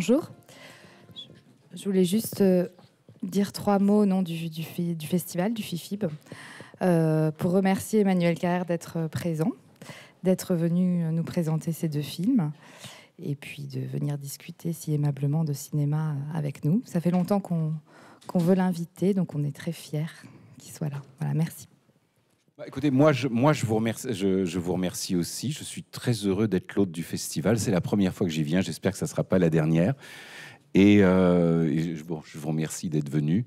Bonjour. Je voulais juste euh, dire trois mots au nom du, du, festival, du FIFIB, euh, pour remercier Emmanuel Carrère d'être euh, présent, d'être venu nous présenter ces deux films, et puis de venir discuter si aimablement de cinéma avec nous. Ça fait longtemps qu'on veut l'inviter, donc on est très fiers qu'il soit là. Voilà, merci. Bah, écoutez, moi, je, moi je, vous remercie, je, vous remercie aussi. Je suis très heureux d'être l'hôte du festival. C'est la première fois que j'y viens. J'espère que ça ne sera pas la dernière. Et, euh, je vous remercie d'être venu.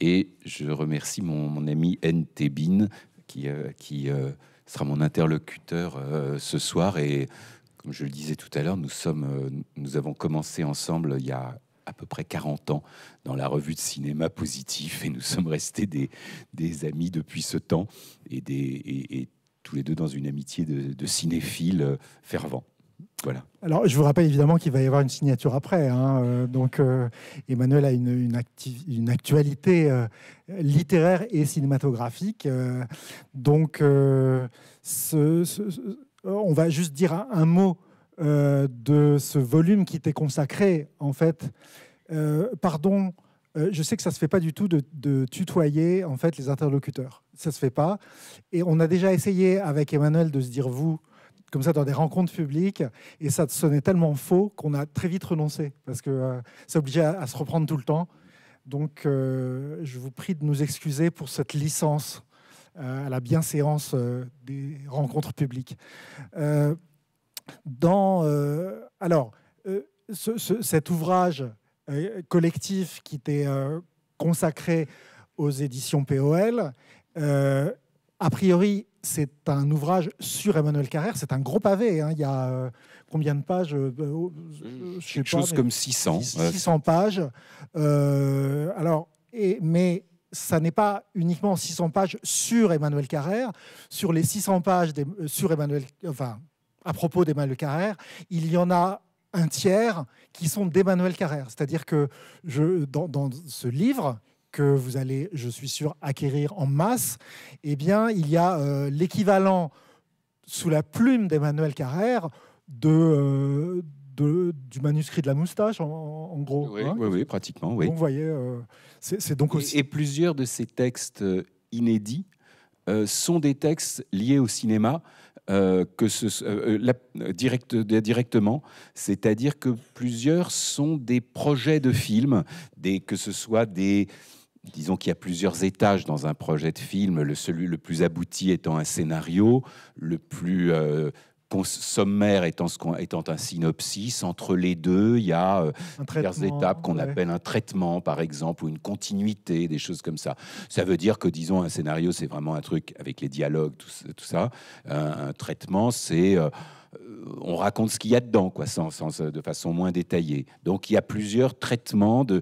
Et je remercie mon, ami n Tebin, qui, euh, qui euh, sera mon interlocuteur ce soir. Et comme je le disais tout à l'heure, nous, sommes, nous avons commencé ensemble il y a à peu près 40 ans dans la revue de cinéma positif et nous sommes restés des, amis depuis ce temps et, des, tous les deux dans une amitié de, de cinéphiles euh, fervent Voilà. Alors, je vous rappelle évidemment qu'il va y avoir une signature après. Hein, euh, donc, euh, Emmanuel a une, une actualité littéraire et cinématographique. donc, ce, on va juste dire un mot euh, de ce volume qui t'est consacré, en fait. Euh, pardon, euh, je sais que ça ne se fait pas du tout de, tutoyer, en fait, les interlocuteurs. Ça ne se fait pas. Et on a déjà essayé avec Emmanuel de se dire vous, comme ça, dans des rencontres publiques, et ça sonnait tellement faux qu'on a très vite renoncé, parce que c'est obligé à, à, se reprendre tout le temps. Donc, je vous prie de nous excuser pour cette licence à la bienséance des rencontres publiques dans. Euh, alors, euh, cet ouvrage euh, collectif qui était consacré aux éditions POL, a priori, c'est un ouvrage sur Emmanuel Carrère. C'est un gros pavé. Hein. Il y a combien de pages Quelque chose comme 600. 600 pages. alors, et, mais ça n'est pas uniquement 600 pages sur Emmanuel Carrère. Sur les 600 pages sur Emmanuel, enfin, à propos d'Emmanuel Carrère, il y en a un tiers qui sont d'Emmanuel Carrère. C'est-à-dire que dans, ce livre, que vous allez, je suis sûr, acquérir en masse, eh bien, il y a euh, l'équivalent sous la plume d'Emmanuel Carrère euh, du manuscrit de la moustache, en, gros. Hein. Oui, oui, pratiquement. Oui. Euh, c'est donc aussi... et, plusieurs de ces textes inédits sont des textes liés au cinéma euh, que ce, euh, euh, directement, c'est-à-dire que plusieurs sont des projets de films, des, que ce soit des... Disons qu'il y a plusieurs étages dans un projet de film, le, celui le plus abouti étant un scénario, le plus sommaire étant, ce étant un synopsis, entre les deux, il y a euh, étapes qu'on appelle un traitement, par exemple, ou une continuité, des choses comme ça. Ça veut dire que, disons, un scénario, c'est vraiment un truc avec les dialogues, tout, ça. Un, traitement, c'est... Euh, on raconte ce qu'il y a dedans, quoi, euh, de façon moins détaillée. Donc il y a plusieurs traitements de,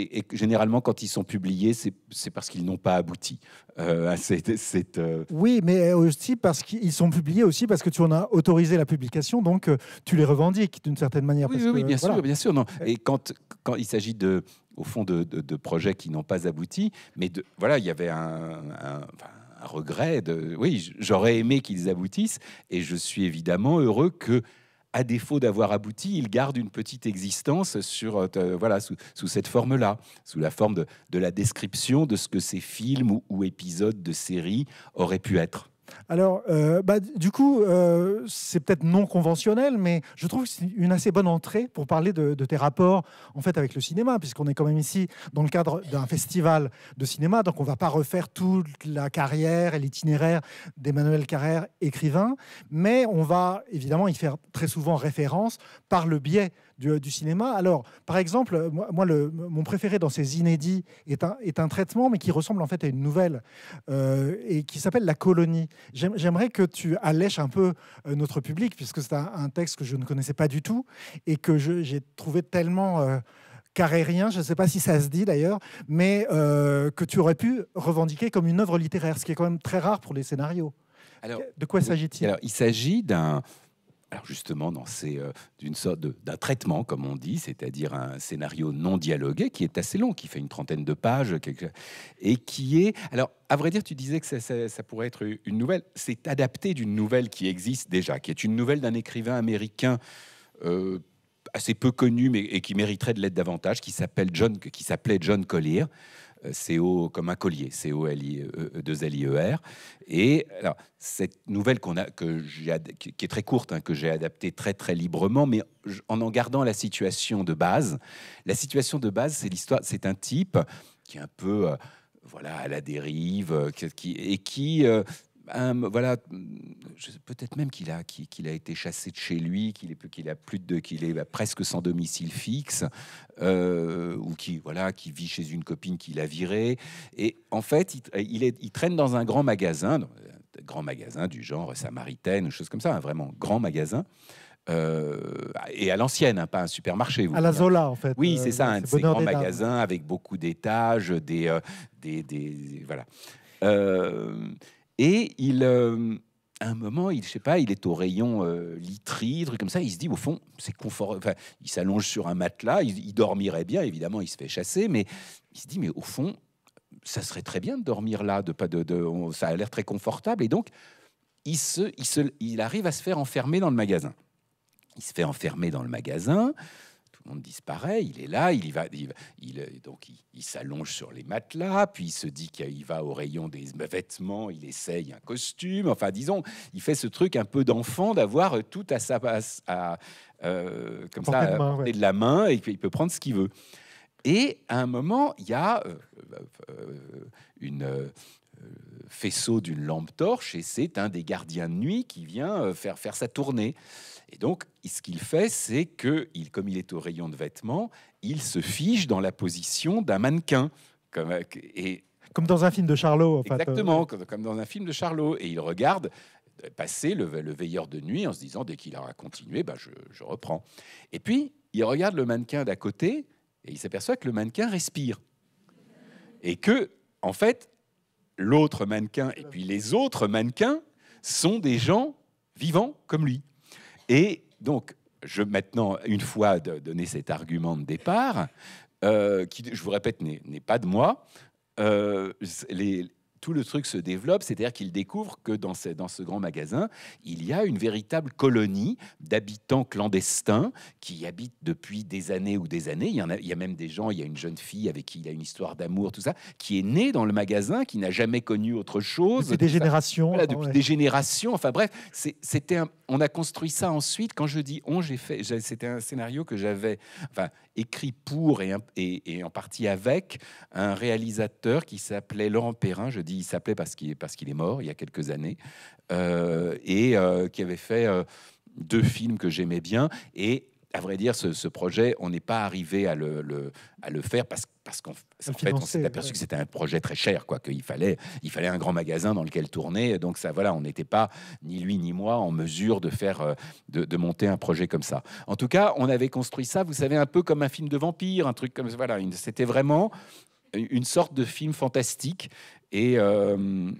et, généralement, quand ils sont publiés, c'est parce qu'ils n'ont pas abouti euh, cette. Euh, oui, mais aussi parce qu'ils sont publiés aussi parce que tu en as autorisé la publication, donc euh, tu les revendiques d'une certaine manière. Oui, oui, bien sûr, bien sûr. Non. Et quand, quand il s'agit de, au fond, de, projets qui n'ont pas abouti, mais de, voilà, il y avait un. regret de oui j'aurais aimé qu'ils aboutissent et je suis évidemment heureux que à défaut d'avoir abouti, il garde une petite existence sur, euh, voilà, sous, cette forme-là, sous la forme de, la description de ce que ces films ou, ou épisodes de séries auraient pu être. Alors, euh, bah, du coup, euh, c'est peut-être non conventionnel, mais je trouve que c'est une assez bonne entrée pour parler de, tes rapports en fait avec le cinéma, puisqu'on est quand même ici dans le cadre d'un festival de cinéma, donc on ne va pas refaire toute la carrière et l'itinéraire d'Emmanuel Carrère, écrivain, mais on va évidemment y faire très souvent référence par le biais euh, du, cinéma. Alors, par exemple, euh, moi, mon préféré dans ces inédits est un, traitement, mais qui ressemble en fait à une nouvelle euh, et qui s'appelle La colonie. J'aimerais que tu allèches un peu notre public, puisque c'est un, texte que je ne connaissais pas du tout et que j'ai trouvé tellement. carré rien. je ne sais pas si ça se dit d'ailleurs, mais que tu aurais pu revendiquer comme une œuvre littéraire, ce qui est quand même très rare pour les scénarios. Alors, de quoi s'agit-il il s'agit d'un alors justement dans euh, d'une sorte d'un traitement comme on dit, c'est-à-dire un scénario non dialogué qui est assez long, qui fait une trentaine de pages et qui est alors à vrai dire, tu disais que ça, pourrait être une nouvelle. C'est adapté d'une nouvelle qui existe déjà, qui est une nouvelle d'un écrivain américain euh, assez peu connu mais et qui mériterait de l'aide davantage, qui s'appelle John, qui s'appelait John Collier. CO comme un collier, c o l i e, e l e r Et cette nouvelle qu'on a, que qui est très courte, hein, que j'ai adaptée très très librement, mais en en gardant la situation de base. La situation de base, c'est l'histoire, c'est un type qui est un peu euh, voilà à la dérive, euh, et qui euh, voilà, peut-être même qu'il a, qu'il a été chassé de chez lui, qu'il est qu'il a plus de, qu'il est bah, presque sans domicile fixe, euh, ou qui voilà, qui vit chez une copine qu'il a virée. Et en fait, il, est, il traîne dans un grand magasin, un euh, grand magasin du genre samaritaine ou chose comme ça, un hein, vraiment grand magasin. Euh, et à l'ancienne, hein, pas un supermarché. à la hein. Zola, en fait. Oui, c'est ça, un de ces grands magasins avec beaucoup d'étages, des, des, des, voilà. et il, un moment, il, sait pas, il est au rayon euh, truc comme ça. Il se dit, au fond, c'est confort. il s'allonge sur un matelas, il, dormirait bien, évidemment, il se fait chasser, mais il se dit, mais au fond, ça serait très bien de dormir là, de pas de, ça a l'air très confortable. Et donc, il, se, il, il arrive à se faire enfermer dans le magasin. Il se fait enfermer dans le magasin disparaît. Il est là, il y va, il, euh, donc il, s'allonge sur les matelas, puis il se dit qu'il va au rayon des vêtements, il essaye un costume. Enfin, disons, il fait ce truc un peu d'enfant d'avoir euh, tout à sa base, à, euh, comme ça, de, de la main, et il peut prendre ce qu'il veut. Et à un moment, il y a une faisceau d'une lampe torche, et c'est un des gardiens de nuit qui vient faire faire sa tournée. Et donc, ce qu'il fait, c'est que, comme il est au rayon de vêtements, il se fige dans la position d'un mannequin. Comme, euh, et, comme dans un film de Charlot, euh, Exactement, Comme, dans un film de Charlot. Et il regarde passer le, veilleur de nuit en se disant, dès qu'il aura continué, bah, je reprends. Et puis, il regarde le mannequin d'à côté et il s'aperçoit que le mannequin respire. Et que, en fait, l'autre mannequin et puis les autres mannequins sont des gens vivants comme lui. Et donc, je maintenant, une fois donné cet argument de départ, euh, qui, je vous répète, n'est pas de moi, euh, les, tout le truc se développe, c'est-à-dire qu'il découvre que dans ce, grand magasin, il y a une véritable colonie d'habitants clandestins qui habitent depuis des années ou des années. Il y, en a, il y même des gens, il y a une jeune fille avec qui il a une histoire d'amour, tout ça, qui est née dans le magasin, qui n'a jamais connu autre chose. Depuis des générations. des générations. Enfin bref, c'était on a construit ça ensuite. Quand je dis on, j'ai fait, c'était un scénario que j'avais écrit pour et, en partie avec un réalisateur qui s'appelait Laurent Perrin. Je il s'appelait parce qu'il parce est mort il y a quelques années euh, et euh, qui avait fait euh, deux films que j'aimais bien et à vrai dire, ce, projet, on n'est pas arrivé à le, faire parce, parce qu'en s'est aperçu que c'était un projet très cher, quoi, qu'il fallait, il fallait un grand magasin dans lequel tourner. Donc ça, voilà, on n'était pas, ni lui ni moi, en mesure de faire, de, monter un projet comme ça. En tout cas, on avait construit ça, vous savez, un peu comme un film de vampire, un truc comme ça. Voilà, c'était vraiment une sorte de film fantastique. Et, euh,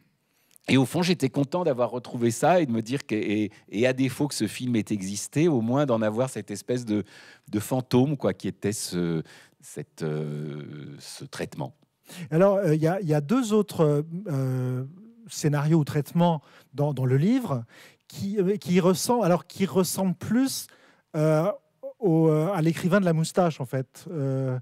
et au fond, j'étais content d'avoir retrouvé ça et de me dire que, et, à défaut que ce film ait existé, au moins d'en avoir cette espèce de, de, fantôme quoi, qui était ce, cette, euh, ce traitement. Alors, euh, il y, y, a deux autres scénarios ou traitements dans, le livre qui, qui, ressent, alors, qui ressemblent plus à l'écrivain de la moustache, en fait. Euh,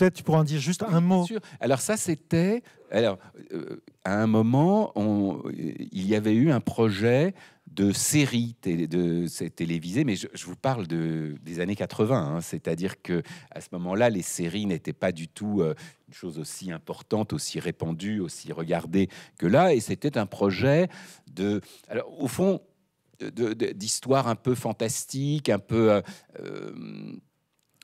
Peut-être tu pourras en dire juste un mot. Alors ça, c'était... Alors, euh, à un moment, on, il y avait eu un projet de séries de, télévisées, mais je, vous parle de, des années 80, hein. c'est-à-dire que à ce moment-là, les séries n'étaient pas du tout euh, une chose aussi importante, aussi répandue, aussi regardée que là, et c'était un projet de, alors au fond, d'histoire un peu fantastique, un peu euh,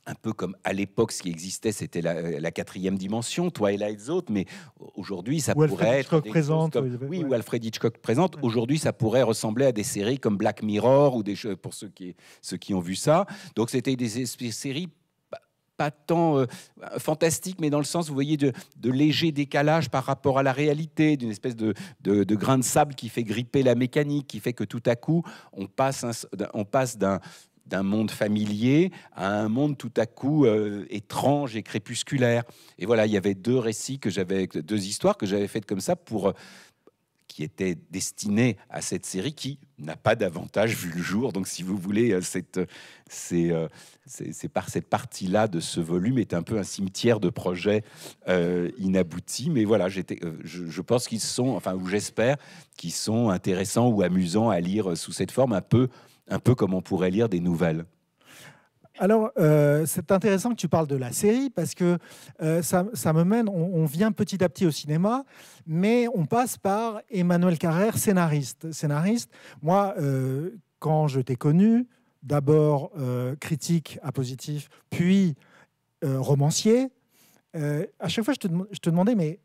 un peu comme à l'époque, ce qui existait, c'était la, euh, quatrième dimension, Twilight Zone, mais aujourd'hui, ça pourrait être. Présente, oui, ou Alfred Hitchcock présente. Aujourd'hui, ça pourrait ressembler à des séries comme Black Mirror, ou des pour ceux qui, ont vu ça. Donc, c'était des séries pas tant euh, fantastiques, mais dans le sens, vous voyez, de, légers léger décalage par rapport à la réalité, d'une espèce de, grain de sable qui fait gripper la mécanique, qui fait que tout à coup, on passe, on passe d'un d'un monde familier à un monde tout à coup euh, étrange et crépusculaire. Et voilà, il y avait deux récits que j'avais, deux histoires que j'avais faites comme ça pour euh, qui étaient destinées à cette série qui n'a pas davantage vu le jour. Donc, si vous voulez, euh, cette, c'est, c'est, par cette partie-là de ce volume est un peu un cimetière de projets inaboutis. Mais voilà, j'étais, je, je pense qu'ils sont, enfin, ou j'espère qu'ils sont intéressants ou amusants à lire sous cette forme un peu un peu comme on pourrait lire des nouvelles. Alors, euh, c'est intéressant que tu parles de la série parce que euh, ça, me mène, on, vient petit à petit au cinéma, mais on passe par Emmanuel Carrère, scénariste. Scénariste, moi, euh, quand je t'ai connu, d'abord critique à positif, puis romancier, à chaque fois je te, je te demandais, mais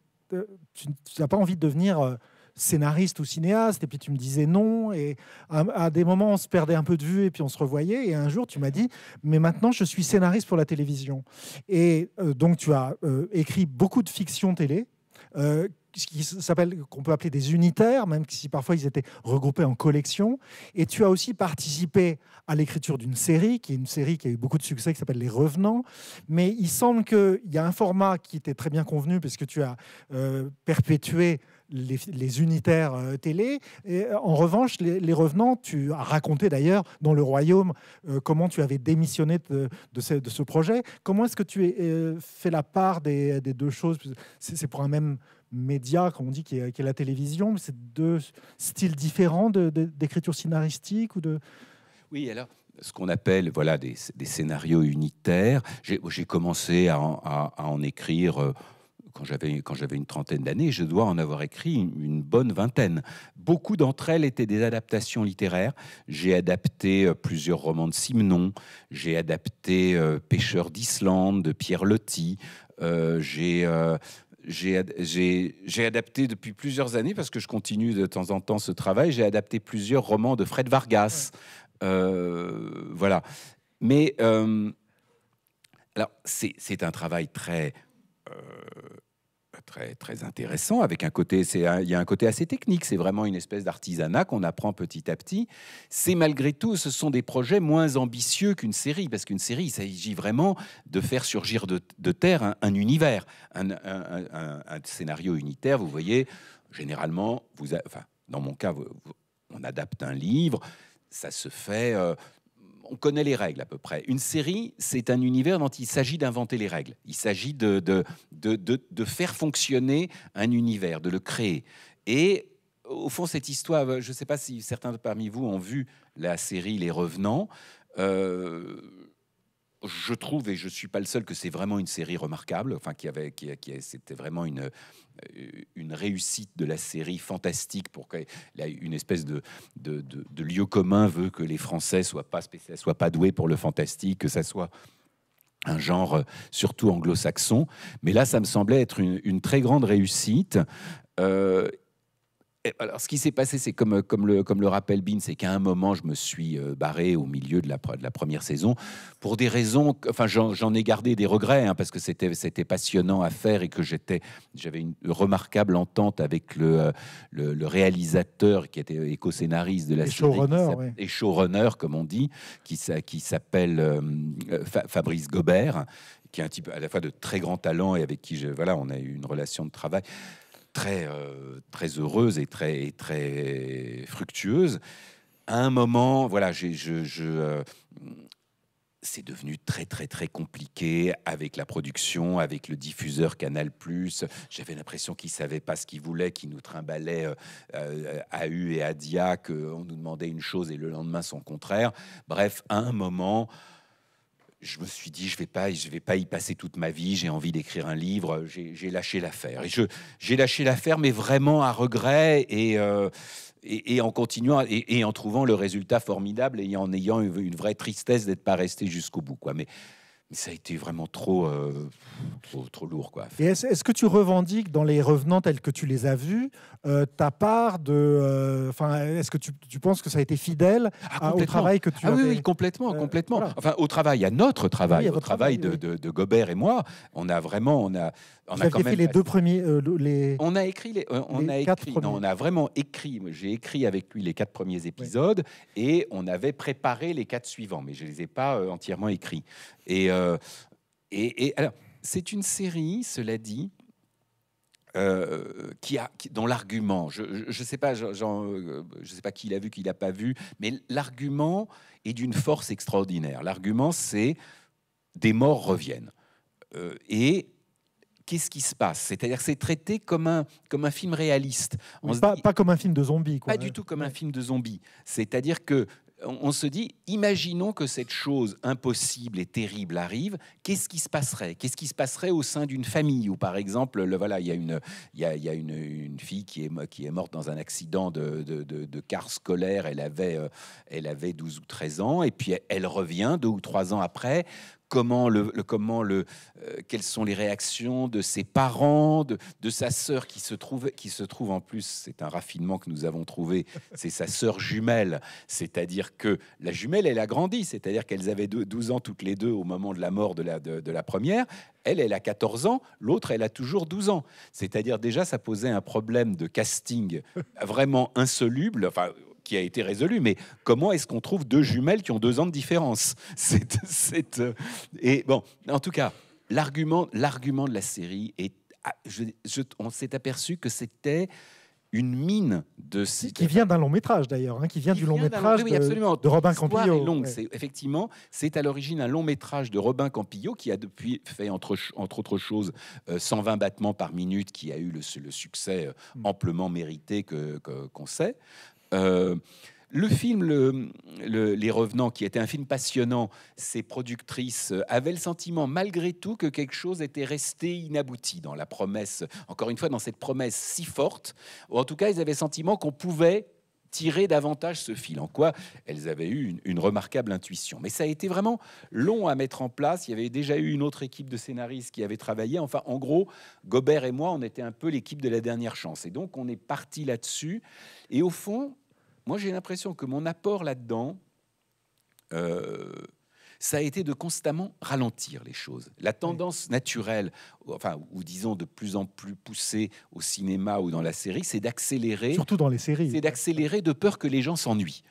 tu n'as pas envie de devenir scénariste ou cinéaste, et puis tu me disais non, et à, des moments on se perdait un peu de vue, et puis on se revoyait, et un jour tu m'as dit, mais maintenant je suis scénariste pour la télévision. Et euh, donc tu as euh, écrit beaucoup de fiction télé. Euh, ce qui s'appelle qu'on peut appeler des unitaires, même si parfois ils étaient regroupés en collections. Et tu as aussi participé à l'écriture d'une série, qui est une série qui a eu beaucoup de succès, qui s'appelle Les Revenants. Mais il semble qu'il y a un format qui était très bien convenu, puisque tu as perpétué les, unitaires euh, télé. Et, euh, en revanche, les, revenants, tu as raconté d'ailleurs dans le royaume euh, comment tu avais démissionné de, ce, projet. Comment est-ce que tu fait fais la part des, deux choses C'est pour un même média, comme on dit, qui est, la télévision. C'est deux styles différents d'écriture scénaristique ou de... Oui, alors ce qu'on appelle voilà des, scénarios unitaires. J'ai commencé à en écrire quand j'avais quand j'avais une trentaine d'années, je dois en avoir écrit une, bonne vingtaine. Beaucoup d'entre elles étaient des adaptations littéraires. J'ai adapté euh, plusieurs romans de Simenon, j'ai adapté euh, Pêcheurs Pêcheur d'Islande de Pierre Loti, euh, j'ai j'ai adapté depuis plusieurs années, parce que je continue de temps en temps ce travail, j'ai adapté plusieurs romans de Fred Vargas. voilà. Mais c'est un travail très euh, très, très intéressant, avec un côté, c'est il y a un côté assez technique, c'est vraiment une espèce d'artisanat qu'on apprend petit à petit. C'est malgré tout, ce sont des projets moins ambitieux qu'une série, parce qu'une série, il s'agit vraiment de faire surgir de, de terre un, univers, un, scénario unitaire. Vous voyez, généralement, vous, enfin, dans mon cas, on adapte un livre, ça se fait euh, on connaît les règles à peu près. Une série, c'est un univers dont il s'agit d'inventer les règles. Il s'agit de, de, faire fonctionner un univers, de le créer. Et au fond, cette histoire, je ne sais pas si certains parmi vous ont vu la série Les Revenants. Euh, je trouve, et je ne suis pas le seul, que c'est vraiment une série remarquable, enfin, qui avait, qui, c'était vraiment une, euh, une réussite de la série fantastique pour y une espèce de, de, de, lieu commun veut que les Français soient pas soient pas doués pour le fantastique, que ça soit un genre euh, surtout anglo-saxon. Mais là, ça me semblait être une, très grande réussite. Euh, alors, ce qui s'est passé, c'est comme, euh, comme, le, comme le rappelle Bean, c'est qu'à un moment, je me suis euh, barré au milieu de la, première saison pour des raisons. Enfin, j'en ai gardé des regrets hein, parce que c'était passionnant à faire et que j'avais une remarquable entente avec euh, le, le, réalisateur qui était éco-scénariste de la et série et showrunner, comme on dit, qui, qui s'appelle Fabrice Gobert, qui est un type à la fois de très grand talent et avec qui je, voilà, on a eu une relation de travail très, euh, très heureuse et très, très fructueuse. À un moment, voilà, je, euh, c'est devenu très, très, très compliqué avec la production, avec le diffuseur Canal. J'avais l'impression qu'il ne savaient pas ce qu'il voulait, qu'il nous trimballaient euh, à U et à Dia, qu'on nous demandait une chose et le lendemain son contraire. Bref, à un moment, je me suis dit, je ne vais pas y passer toute ma vie. J'ai envie d'écrire un livre. J'ai lâché l'affaire. Et j'ai lâché l'affaire, mais vraiment à regret et, euh, en continuant et, en trouvant le résultat formidable et en ayant une, une vraie tristesse d'être pas resté jusqu'au bout, quoi. Mais ça a été vraiment trop, euh, trop, lourd. Quoi. Et est-ce, que tu revendiques dans les revenants tels que tu les as vus euh, ta part de. Euh, enfin, est-ce que tu, tu, penses que ça a été fidèle ah, au travail que tu ah, avais... oui, complètement, complètement. Enfin, au travail, à notre travail, au travail, de, Gobert et moi, on a vraiment, on a, on a les deux premiers, les. On a écrit les, on a écrit, non, on a vraiment écrit. J'ai écrit avec lui les quatre premiers épisodes et on avait préparé les quatre suivants, mais je les ai pas entièrement écrits. Et euh, et, alors, c'est une série, cela dit. Euh, qui a dans l'argument, je ne sais pas, euh, je sais pas qui l'a vu, qui l'a pas vu, mais l'argument est d'une force extraordinaire. L'argument, c'est des morts reviennent. Euh, et qu'est-ce qui se passe C'est-à-dire c'est traité comme un, comme un film réaliste. On pas, pas comme un film de zombies. pas du tout comme un film de zombies. C'est-à-dire que on se dit, imaginons que cette chose impossible et terrible arrive, qu'est-ce qui se passerait Qu'est-ce qui se passerait au sein d'une famille où, par exemple, le, voilà, il y a, une, une, fille qui est, morte dans un accident de, de, car scolaire, elle avait, euh, elle avait 12 ou 13 ans, et puis elle revient deux ou trois ans après, comment le, comment le, euh, quelles sont les réactions de ses parents, de, de sa sœur qui se trouve, qui se trouve en plus, c'est un raffinement que nous avons trouvé, c'est sa sœur jumelle, c'est-à-dire que la jumelle, elle a grandi, c'est-à-dire qu'elles avaient 12 ans toutes les deux au moment de la mort de la, de, la première, elle, elle a 14 ans, l'autre, elle a toujours 12 ans, c'est-à-dire déjà ça posait un problème de casting vraiment insoluble, enfin qui a été résolu, mais comment est-ce qu'on trouve deux jumelles qui ont deux ans de différence C'est, euh, et bon, en tout cas, l'argument, l'argument de la série est, ah, on s'est aperçu que c'était une mine de qui vient d'un long métrage d'ailleurs, hein, qui vient du long métrage Oui, de, Robin Campillo. longue, c'est, effectivement, c'est à l'origine un long métrage de Robin Campillo qui a depuis fait entre, entre autres choses 120 euh, battements par minute, qui a eu le, succès euh, mm. amplement mérité que, qu'on sait. Euh, le film le, Les Revenants, qui était un film passionnant, ses productrices avaient le sentiment malgré tout que quelque chose était resté inabouti dans la promesse, encore une fois dans cette promesse si forte, ou en tout cas ils avaient le sentiment qu'on pouvait tirer davantage ce fil, en quoi elles avaient eu une, une, remarquable intuition. Mais ça a été vraiment long à mettre en place. Il y avait déjà eu une autre équipe de scénaristes qui avait travaillé. Enfin, en gros, Gobert et moi, on était un peu l'équipe de la dernière chance. Et donc, on est parti là-dessus. Et au fond, moi, j'ai l'impression que mon apport là-dedans, euh, ça a été de constamment ralentir les choses. La tendance naturelle, enfin, ou disons de plus en plus poussée au cinéma ou dans la série, c'est d'accélérer. Surtout dans les séries. C'est d'accélérer de peur que les gens s'ennuient.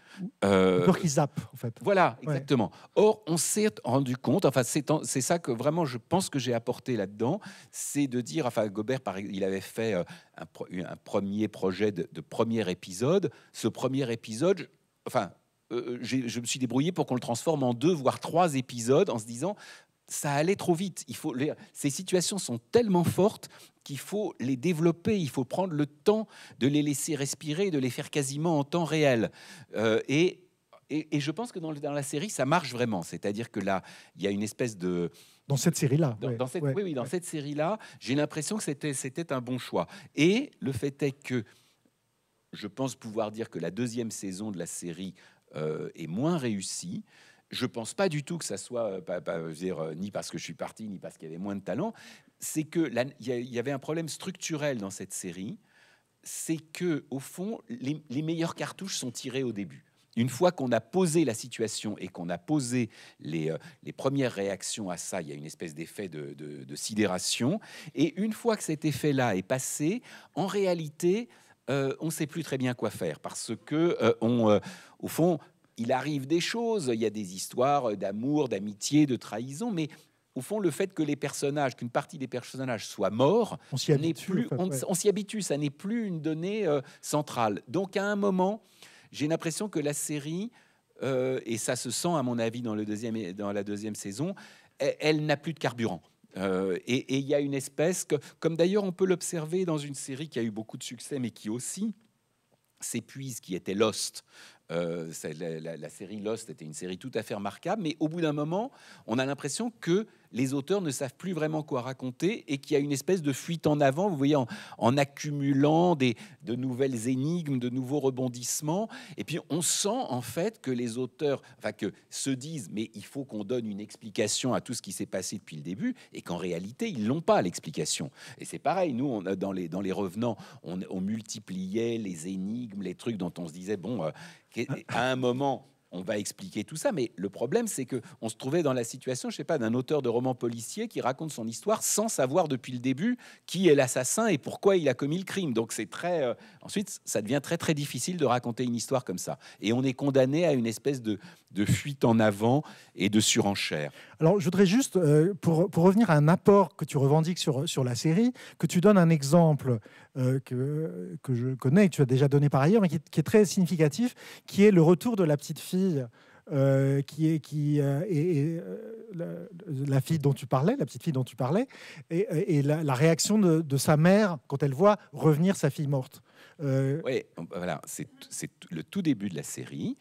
Euh, peur qu'ils zappent, en fait. Voilà, exactement. Or, on s'est rendu compte, enfin, c'est ça que vraiment je pense que j'ai apporté là-dedans, c'est de dire, enfin, Gobert, il avait fait euh, un, premier projet de, de premier épisode. Ce premier épisode, enfin, euh, euh, je me suis débrouillé pour qu'on le transforme en deux, voire trois épisodes, en se disant ça allait trop vite. Il faut ces situations sont tellement fortes qu'il faut les développer, il faut prendre le temps de les laisser respirer, de les faire quasiment en temps réel. Euh, et, et, je pense que dans, la série, ça marche vraiment. C'est-à-dire que là, il y a une espèce de... Dans cette série-là. Dans, oui, oui, dans cette série-là, j'ai l'impression que c'était un bon choix. Et le fait est que je pense pouvoir dire que la deuxième saison de la série euh, est moins réussi. Je ne pense pas du tout que ça soit euh, pas, dire, euh, ni parce que je suis parti, ni parce qu'il y avait moins de talent. C'est que il y, avait un problème structurel dans cette série, c'est que au fond, les, meilleures cartouches sont tirées au début. Une fois qu'on a posé la situation et qu'on a posé les, premières réactions à ça, il y a une espèce d'effet de, sidération. Et une fois que cet effet-là est passé, en réalité, euh, on ne sait plus très bien quoi faire parce que, euh, euh, au fond, il arrive des choses. Il y a des histoires d'amour, d'amitié, de trahison, mais au fond, le fait que les personnages, qu'une partie des personnages soient morts, on s'y habitue, s'y habitue, ça n'est plus une donnée centrale. Donc, à un moment, j'ai l'impression que la série, et ça se sent à mon avis dans, le deuxième, dans la deuxième saison, e, elle n'a plus de carburant. Euh, et il y a une espèce que, comme d'ailleurs on peut l'observer dans une série qui a eu beaucoup de succès, mais qui aussi s'épuise, qui était Lost, euh, la, série Lost était une série tout à fait remarquable, mais au bout d'un moment, on a l'impression que les auteurs ne savent plus vraiment quoi raconter et qu'il y a une espèce de fuite en avant, vous voyez, en, accumulant des, de nouvelles énigmes, de nouveaux rebondissements. Et puis on sent en fait que les auteurs, enfin que se disent, mais il faut qu'on donne une explication à tout ce qui s'est passé depuis le début, et qu'en réalité, ils n'ont pas l'explication. Et c'est pareil, nous, on, dans, les, dans les revenants, on, multipliait les énigmes, les trucs dont on se disait, bon, euh, à un moment, on va expliquer tout ça, mais le problème, c'est que on se trouvait dans la situation, je sais pas, d'un auteur de roman policier qui raconte son histoire sans savoir depuis le début qui est l'assassin et pourquoi il a commis le crime. Donc c'est très, euh, ensuite, ça devient très très difficile de raconter une histoire comme ça, et on est condamné à une espèce de, de fuite en avant et de surenchère. Alors je voudrais juste, euh, pour, revenir à un apport que tu revendiques sur, sur la série, que tu donnes un exemple euh, que, que je connais, que tu as déjà donné par ailleurs, mais qui est très significatif, qui est le retour de la petite fille euh, qui est qui euh, est et, euh, la, fille dont tu parlais, la petite fille dont tu parlais, et, la, réaction de, sa mère quand elle voit revenir sa fille morte. Oui, bah, voilà, c'est le tout début de la série.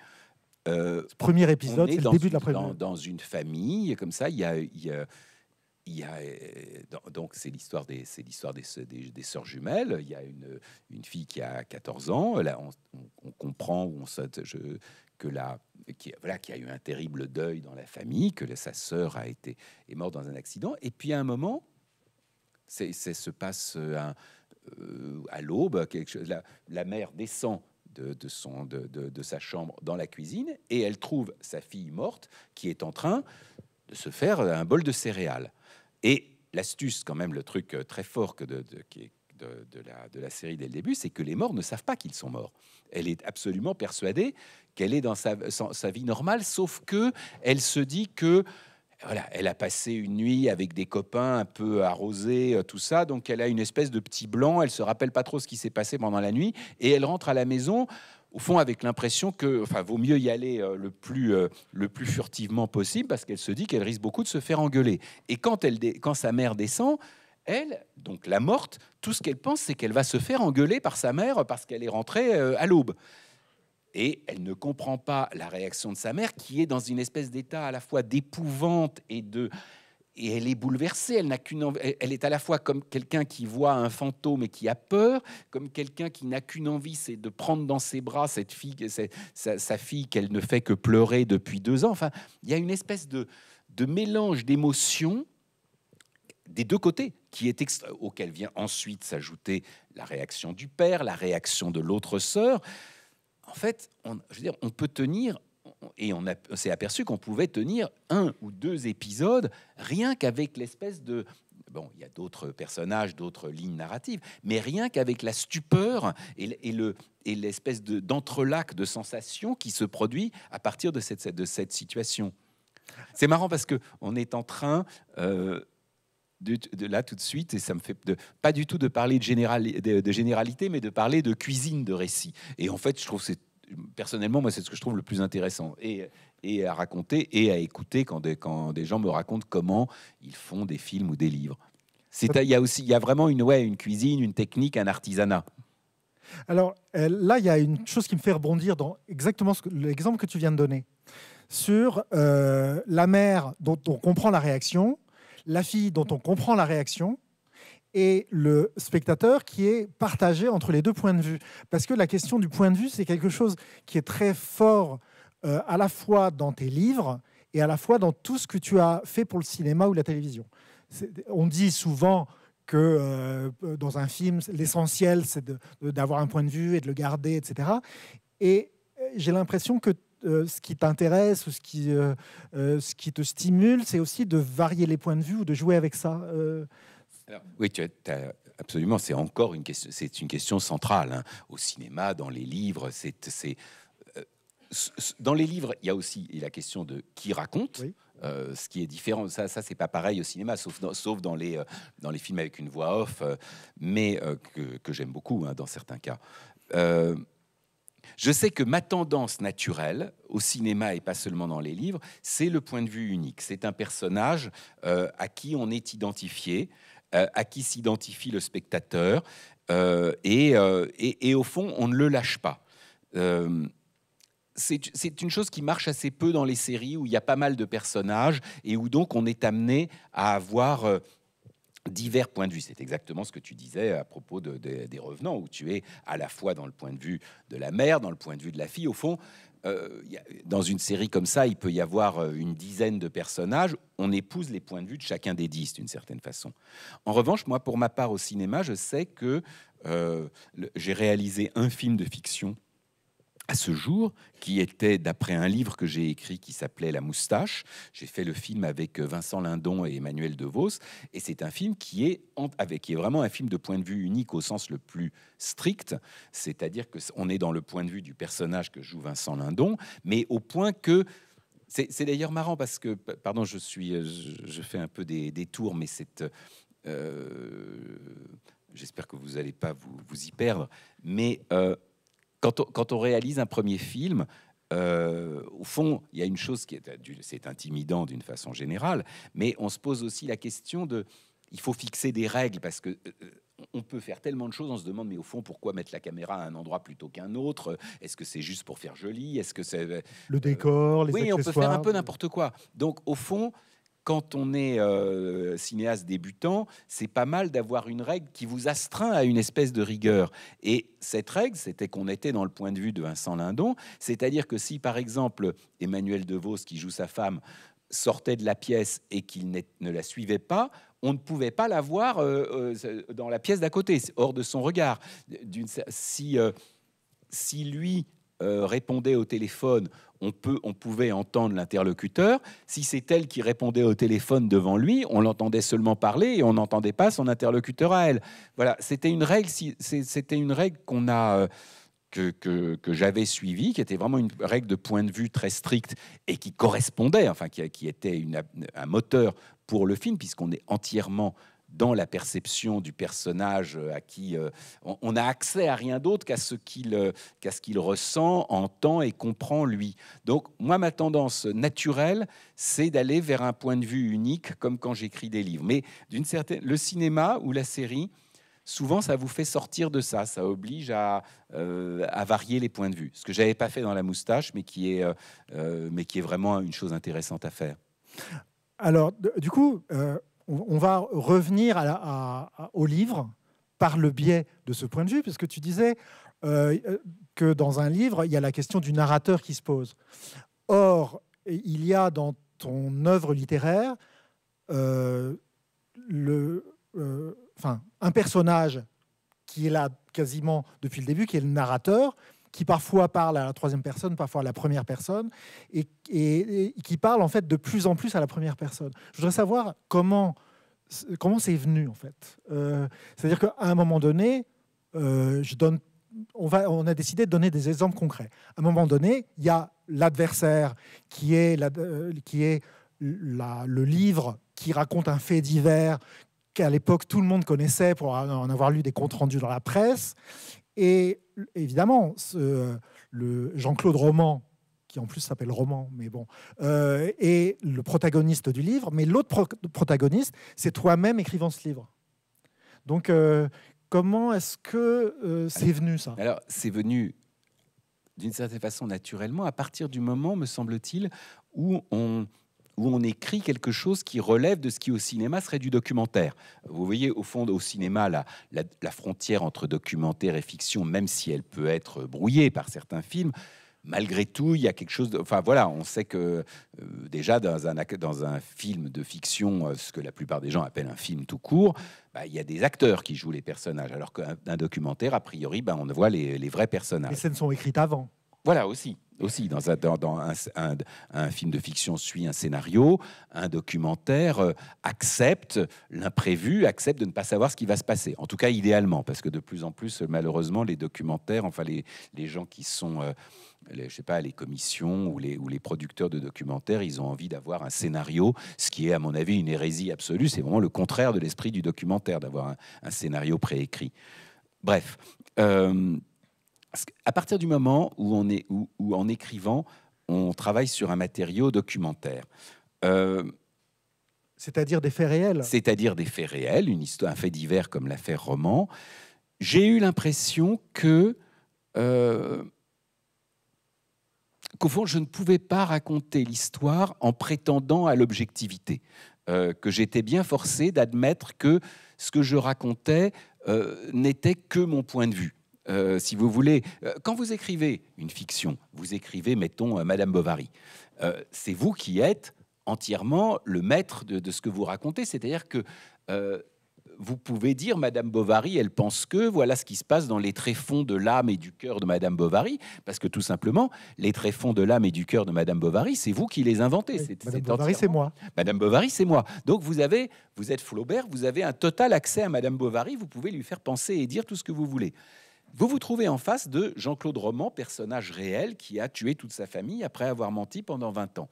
Premier épisode, c'est le début de la première. Dans, dans, une famille comme ça, il y a, donc c'est l'histoire des c'est l'histoire des, des, sœurs jumelles. Il y a une, une fille qui a 14 ans. Là, on, on comprend on, je, que qui, voilà, qui a eu un terrible deuil dans la famille, que sa sœur a été est morte dans un accident. Et puis à un moment, c'est se passe euh, euh, à l'aube, quelque chose. La, mère descend de, son, de, sa chambre dans la cuisine et elle trouve sa fille morte qui est en train de se faire un bol de céréales. Et l'astuce, quand même, le truc euh, très fort que de, qui de, la, série dès le début, c'est que les morts ne savent pas qu'ils sont morts. Elle est absolument persuadée qu'elle est dans sa, vie normale, sauf que elle se dit que elle a passé une nuit avec des copains un peu arrosés, euh, tout ça, donc elle a une espèce de petit blanc, elle se rappelle pas trop ce qui s'est passé pendant la nuit, et elle rentre à la maison au fond avec l'impression que enfin vaut mieux y aller euh, euh, le plus furtivement possible parce qu'elle se dit qu'elle risque beaucoup de se faire engueuler et quand sa mère descend elle, donc la morte, tout ce qu'elle pense, c'est qu'elle va se faire engueuler par sa mère parce qu'elle est rentrée euh, à l'aube. Et elle ne comprend pas la réaction de sa mère qui est dans une espèce d'état à la fois d'épouvante et de... Et elle est bouleversée, elle n'a qu'une elle est à la fois comme quelqu'un qui voit un fantôme et qui a peur, comme quelqu'un qui n'a qu'une envie, c'est de prendre dans ses bras cette fille, Sa... sa, fille qu'elle ne fait que pleurer depuis deux ans. Enfin, il y a une espèce de, de mélange d'émotions des deux côtés est auquel vient ensuite s'ajouter la réaction du père, la réaction de l'autre sœur. En fait, on, je veux dire, on peut tenir et on, a, s'est aperçu qu'on pouvait tenir un ou deux épisodes rien qu'avec l'espèce de bon, il y a d'autres personnages, d'autres lignes narratives, mais rien qu'avec la stupeur et, le et l'espèce de d'entrelac de sensations qui se produit à partir de cette de cette situation. C'est marrant parce que on est en train euh, là tout de suite, et ça me fait pas du tout de parler de, généralité, mais de parler de cuisine de récit. Et en fait, je trouve c'est personnellement, moi, c'est ce que je trouve le plus intéressant. Et, à raconter et à écouter quand des, quand des gens me racontent comment ils font des films ou des livres. Il y a aussi, il y a vraiment une, ouais, une cuisine, une technique, un artisanat. Alors euh, là, il y a une chose qui me fait rebondir dans exactement l'exemple que tu viens de donner sur euh, la mère dont on comprend la réaction, la fille dont on comprend la réaction et le spectateur qui est partagé entre les deux points de vue. Parce que la question du point de vue, c'est quelque chose qui est très fort euh, à la fois dans tes livres et à la fois dans tout ce que tu as fait pour le cinéma ou la télévision. On dit souvent que euh, dans un film, l'essentiel, c'est d'avoir un point de vue et de le garder, etc. Et euh, j'ai l'impression que euh, ce qui t'intéresse ou ce qui, euh, euh, ce qui te stimule, c'est aussi de varier les points de vue ou de jouer avec ça. oui, tu absolument, c'est encore une question, c'est une question centrale hein. au cinéma, dans les livres, dans les livres, il y a aussi la question de qui raconte. ce qui est différent, ça, ça c'est pas pareil au cinéma, sauf dans, sauf dans les dans les films avec une voix off, mais que, j'aime beaucoup hein, dans certains cas. Je sais que ma tendance naturelle, au cinéma et pas seulement dans les livres, c'est le point de vue unique. C'est un personnage euh, à qui on est identifié, euh, à qui s'identifie le spectateur, euh, et, et, au fond, on ne le lâche pas. c'est une chose qui marche assez peu dans les séries où il y a pas mal de personnages et où donc on est amené à avoir divers points de vue. C'est exactement ce que tu disais à propos des revenants, où tu es à la fois dans le point de vue de la mère, dans le point de vue de la fille. Au fond, euh, dans une série comme ça, il peut y avoir euh, une dizaine de personnages. On épouse les points de vue de chacun des dix, d'une certaine façon. En revanche, moi, pour ma part au cinéma, je sais que euh, j'ai réalisé un film de fiction à ce jour, qui était d'après un livre que j'ai écrit qui s'appelait La moustache. J'ai fait le film avec euh, Vincent Lindon et Emmanuel Vos, et c'est un film qui est, avec, qui est vraiment un film de point de vue unique au sens le plus strict, c'est-à-dire que on est dans le point de vue du personnage que joue Vincent Lindon, mais au point que c'est d'ailleurs marrant parce que, pardon, je suis, euh, je, fais un peu des, des tours, mais c'est euh, J'espère que vous n'allez pas vous, vous, y perdre. Mais quand on, réalise un premier film, euh, au fond, il y a une chose qui est, c'est intimidant d'une façon générale, mais on se pose aussi la question de, il faut fixer des règles parce que euh, euh, on peut faire tellement de choses, on se demande mais au fond pourquoi mettre la caméra à un endroit plutôt qu'un autre Est-ce que c'est juste pour faire joli Est-ce que c'est le décor, les oui, on peut faire un peu n'importe quoi. Donc au fond, quand on est euh, cinéaste débutant, c'est pas mal d'avoir une règle qui vous astreint à une espèce de rigueur. Et cette règle, c'était qu'on était dans le point de vue de Vincent Lindon, c'est-à-dire que si par exemple Emmanuel Vos, qui joue sa femme, sortait de la pièce et qu'il ne la suivait pas, on ne pouvait pas la voir euh, euh, dans la pièce d'à côté, hors de son regard. Si, si lui euh, répondait au téléphone, on, peut, on pouvait entendre l'interlocuteur. Si c'est elle qui répondait au téléphone devant lui, on l'entendait seulement parler et on n'entendait pas son interlocuteur à elle. Voilà, c'était une règle, c'était une règle qu'on a. Euh, que, que, j'avais suivie, qui était vraiment une règle de point de vue très stricte et qui correspondait, enfin qui, était un moteur pour le film, puisqu'on est entièrement dans la perception du personnage euh, à qui euh, on n'a accès à rien d'autre qu'à ce qu'il euh, ce qu'il ressent, entend et comprend lui. Donc moi, ma tendance naturelle, c'est d'aller vers un point de vue unique, comme quand j'écris des livres. Mais d'une certaine, le cinéma ou la série, souvent, ça vous fait sortir de ça. Ça oblige à, à varier les points de vue. Ce que j'avais pas fait dans la moustache, mais qui est, mais qui est vraiment une chose intéressante à faire. Alors, du coup, on, va revenir au livre par le biais de ce point de vue, puisque tu disais euh, que dans un livre, il y a la question du narrateur qui se pose. Or, il y a dans ton œuvre littéraire euh, euh, un personnage qui est là quasiment depuis le début, qui est le narrateur, qui parfois parle à la troisième personne, parfois à la première personne, et, qui parle en fait de plus en plus à la première personne. Je voudrais savoir comment comment c'est venu en fait. Euh, c'est-à-dire qu'à un moment donné, euh, je donne, on, va, on a décidé de donner des exemples concrets. À un moment donné, il y a l'adversaire qui est, euh, qui est le livre qui raconte un fait divers qu'à l'époque tout le monde connaissait pour en avoir lu des comptes rendus dans la presse. Et évidemment, ce, le Jean-Claude Roman, qui en plus s'appelle Roman, mais bon, euh, est le protagoniste du livre. Mais l'autre protagoniste, c'est toi-même écrivant ce livre. Donc, euh, comment est-ce que euh, c'est venu ça Alors, c'est venu d'une certaine façon naturellement à partir du moment, me semble-t-il, où on où on écrit quelque chose qui relève de ce qui au cinéma serait du documentaire. Vous voyez, au fond, au cinéma, la, frontière entre documentaire et fiction, même si elle peut être brouillée par certains films, malgré tout, il y a quelque chose. De, enfin voilà, on sait que euh, déjà dans un, film de fiction, euh, ce que la plupart des gens appellent un film tout court, bah, il y a des acteurs qui jouent les personnages, alors qu'un documentaire, a priori, bah, on on voit les, les vrais personnages. Les scènes sont écrites avant. Voilà aussi aussi. Dans, un, dans un, film de fiction suit un scénario, un documentaire euh, accepte l'imprévu, accepte de ne pas savoir ce qui va se passer. En tout cas, idéalement, parce que de plus en plus, malheureusement, les documentaires, enfin les, gens qui sont... je euh, les, je sais pas, les commissions ou les, les producteurs de documentaires, ils ont envie d'avoir un scénario, ce qui est, à mon avis, une hérésie absolue. C'est vraiment le contraire de l'esprit du documentaire, d'avoir un, scénario préécrit. Bref, euh, à partir du moment où, on est, en écrivant, on travaille sur un matériau documentaire. Euh, c'est-à-dire des faits réels C'est-à-dire des faits réels, une histoire, un fait divers comme l'affaire Roman. J'ai eu l'impression que, euh, qu'au fond, je ne pouvais pas raconter l'histoire en prétendant à l'objectivité. Euh, que j'étais bien forcé d'admettre que ce que je racontais n'était que mon point de vue. Euh, si vous voulez. Euh, quand vous écrivez une fiction, vous écrivez, mettons, euh, Madame Bovary, c'est vous qui êtes entièrement le maître de, ce que vous racontez, c'est-à-dire que vous pouvez dire Madame Bovary, elle pense que voilà ce qui se passe dans les tréfonds de l'âme et du cœur de Madame Bovary, parce que tout simplement, les tréfonds de l'âme et du cœur de Madame Bovary, c'est vous qui les inventez. Madame Bovary, c'est moi. Madame Bovary, c'est moi. Donc vous avez, vous êtes Flaubert, vous avez un total accès à Madame Bovary, vous pouvez lui faire penser et dire tout ce que vous voulez. Vous vous trouvez en face de Jean-Claude Roman, personnage réel qui a tué toute sa famille après avoir menti pendant 20 ans.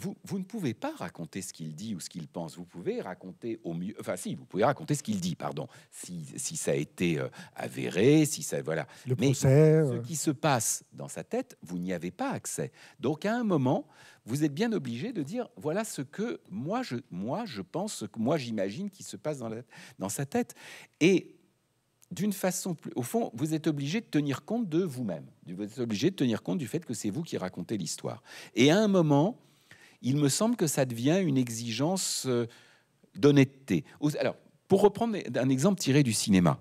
Vous, vous ne pouvez pas raconter ce qu'il dit ou ce qu'il pense. Vous pouvez raconter au mieux, enfin si, vous pouvez raconter ce qu'il dit, pardon, si, si, ça a été euh, avéré, si ça, voilà. Le Mais ce euh. qui se passe dans sa tête, vous n'y avez pas accès. Donc à un moment, vous êtes bien obligé de dire voilà ce que moi je, moi je pense, ce que moi j'imagine qui se passe dans, dans sa tête. Et d'une façon plus. Au fond, vous êtes obligé de tenir compte de vous-même. Vous êtes obligé de tenir compte du fait que c'est vous qui racontez l'histoire. Et à un moment, il me semble que ça devient une exigence euh, d'honnêteté. Alors, pour reprendre un exemple tiré du cinéma,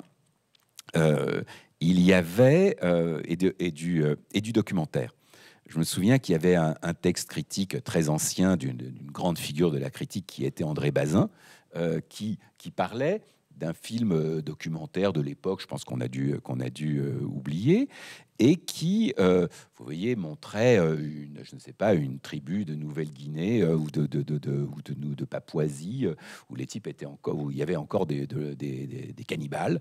euh, il y avait, euh, et, du, documentaire, je me souviens qu'il y avait un, texte critique très ancien d'une grande figure de la critique qui était André Bazin, qui parlait d'un film euh, documentaire de l'époque, je pense qu'on a dû, euh, qu'on a dû euh, oublier, et qui, vous voyez, montrait une, je ne sais pas, une tribu de Nouvelle-Guinée ou de, de, de, ou de, Papouasie, où les types étaient encore, où il y avait encore des, des, cannibales,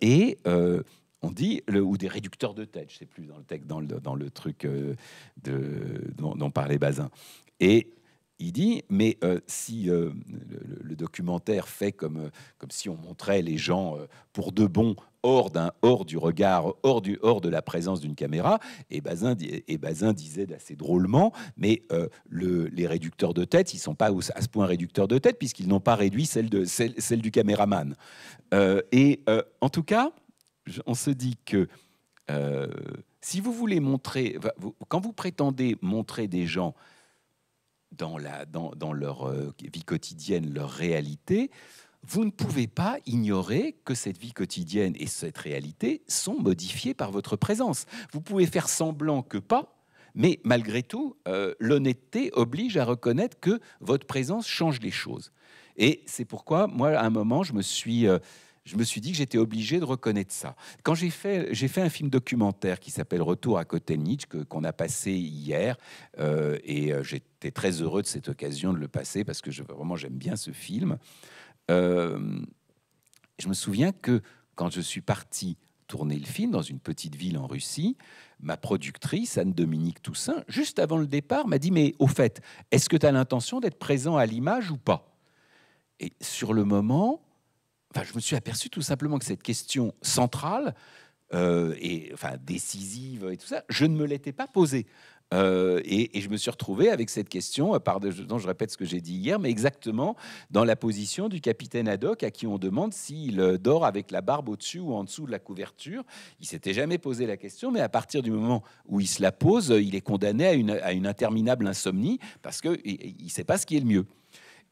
et on dit, le, ou des réducteurs de tête, je ne sais plus, dans le texte, dans le, dans le truc de, dont, dont parlait Bazin. Et il dit, mais euh, si euh, le, documentaire fait comme, euh, comme si on montrait les gens pour de bon hors d'un hors du regard, hors du hors de la présence d'une caméra. Et Bazin, et Bazin disait assez drôlement, mais les réducteurs de tête, ils sont pas à ce point réducteurs de tête puisqu'ils n'ont pas réduit celle de celle, du caméraman. et en tout cas, on se dit que si vous voulez montrer, quand vous prétendez montrer des gens dans, dans, leur euh, vie quotidienne, leur réalité, vous ne pouvez pas ignorer que cette vie quotidienne et cette réalité sont modifiées par votre présence. Vous pouvez faire semblant que pas, mais malgré tout, euh, l'honnêteté oblige à reconnaître que votre présence change les choses. Et c'est pourquoi, moi, à un moment, je me suis... Euh, je me suis dit que j'étais obligé de reconnaître ça. Quand j'ai fait, j'ai fait un film documentaire qui s'appelle Retour à côté qu'on a passé hier, euh, et euh, j'étais très heureux de cette occasion de le passer parce que je, vraiment j'aime bien ce film. Euh, je me souviens que quand je suis parti tourner le film dans une petite ville en Russie, ma productrice, Anne-Dominique Toussaint, juste avant le départ, m'a dit, mais au fait, est-ce que tu as l'intention d'être présent à l'image ou pas Et sur le moment, je me suis aperçu tout simplement que cette question centrale, euh, et enfin décisive et tout ça, je ne me l'étais pas posée. Euh, et, je me suis retrouvé avec cette question, pardon, je répète ce que j'ai dit hier, mais exactement dans la position du capitaine Haddock à qui on demande s'il euh, dort avec la barbe au-dessus ou en dessous de la couverture. Il s'était jamais posé la question, mais à partir du moment où il se la pose, il est condamné à une, à une interminable insomnie parce qu'il ne sait pas ce qui est le mieux.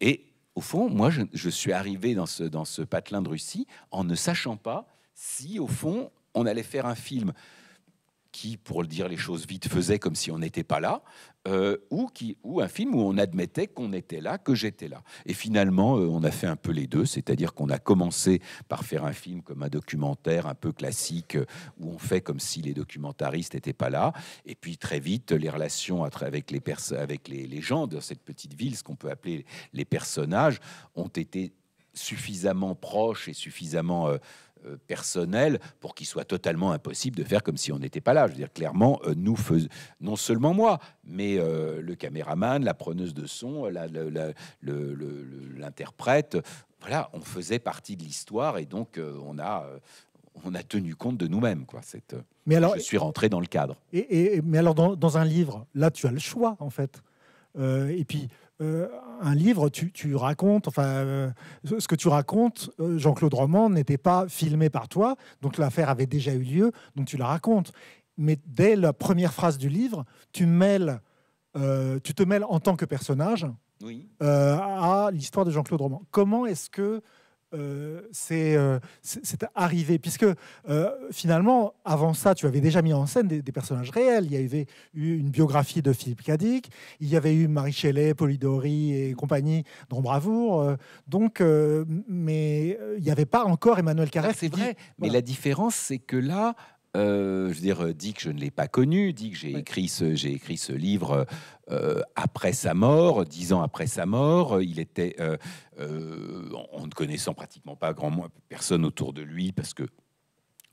Et au fond, moi, je, suis arrivé dans ce, dans ce patelin de Russie en ne sachant pas si, au fond, on allait faire un film qui, pour dire les choses vite, faisait comme si on n'était pas là, euh, ou, qui, ou un film où on admettait qu'on était là, que j'étais là. Et finalement, euh, on a fait un peu les deux, c'est-à-dire qu'on a commencé par faire un film comme un documentaire un peu classique, euh, où on fait comme si les documentaristes n'étaient pas là, et puis très vite, les relations avec les, avec les, les gens de cette petite ville, ce qu'on peut appeler les personnages, ont été suffisamment proche et suffisamment euh, euh, personnel pour qu'il soit totalement impossible de faire comme si on n'était pas là. Je veux dire, clairement, euh, nous faisons non seulement moi, mais le caméraman, la preneuse de son, l'interprète, voilà, on faisait partie de l'histoire et donc on a on a tenu compte de nous-mêmes. Quoi, cette, mais alors, je suis rentré dans le cadre. Et, mais alors, dans, un livre, là, tu as le choix, en fait. et puis, euh, un livre, tu, racontes, enfin, euh, ce que tu racontes, euh, Jean-Claude Roman n'était pas filmé par toi, donc l'affaire avait déjà eu lieu, donc tu la racontes. Mais dès la première phrase du livre, tu mêles, tu te mêles en tant que personnage à l'histoire de Jean-Claude Roman. Comment est-ce que euh, euh, c'est arrivé. Puisque euh, finalement, avant ça, tu avais déjà mis en scène des, personnages réels. Il y avait eu une biographie de Philippe Cadic, il y avait eu Marie Shelley, Polidori et compagnie dans bravoure donc, mais il n'y avait pas encore Emmanuel ah, Carrère. C'est vrai, mais la différence, c'est que là, euh, je veux dire, euh, dit que je ne l'ai pas connu, dit que j'ai écrit ce, j'ai écrit ce livre euh, après sa mort, dix ans après sa mort. Il était, en ne connaissant pratiquement pas grand monde, personne autour de lui, parce que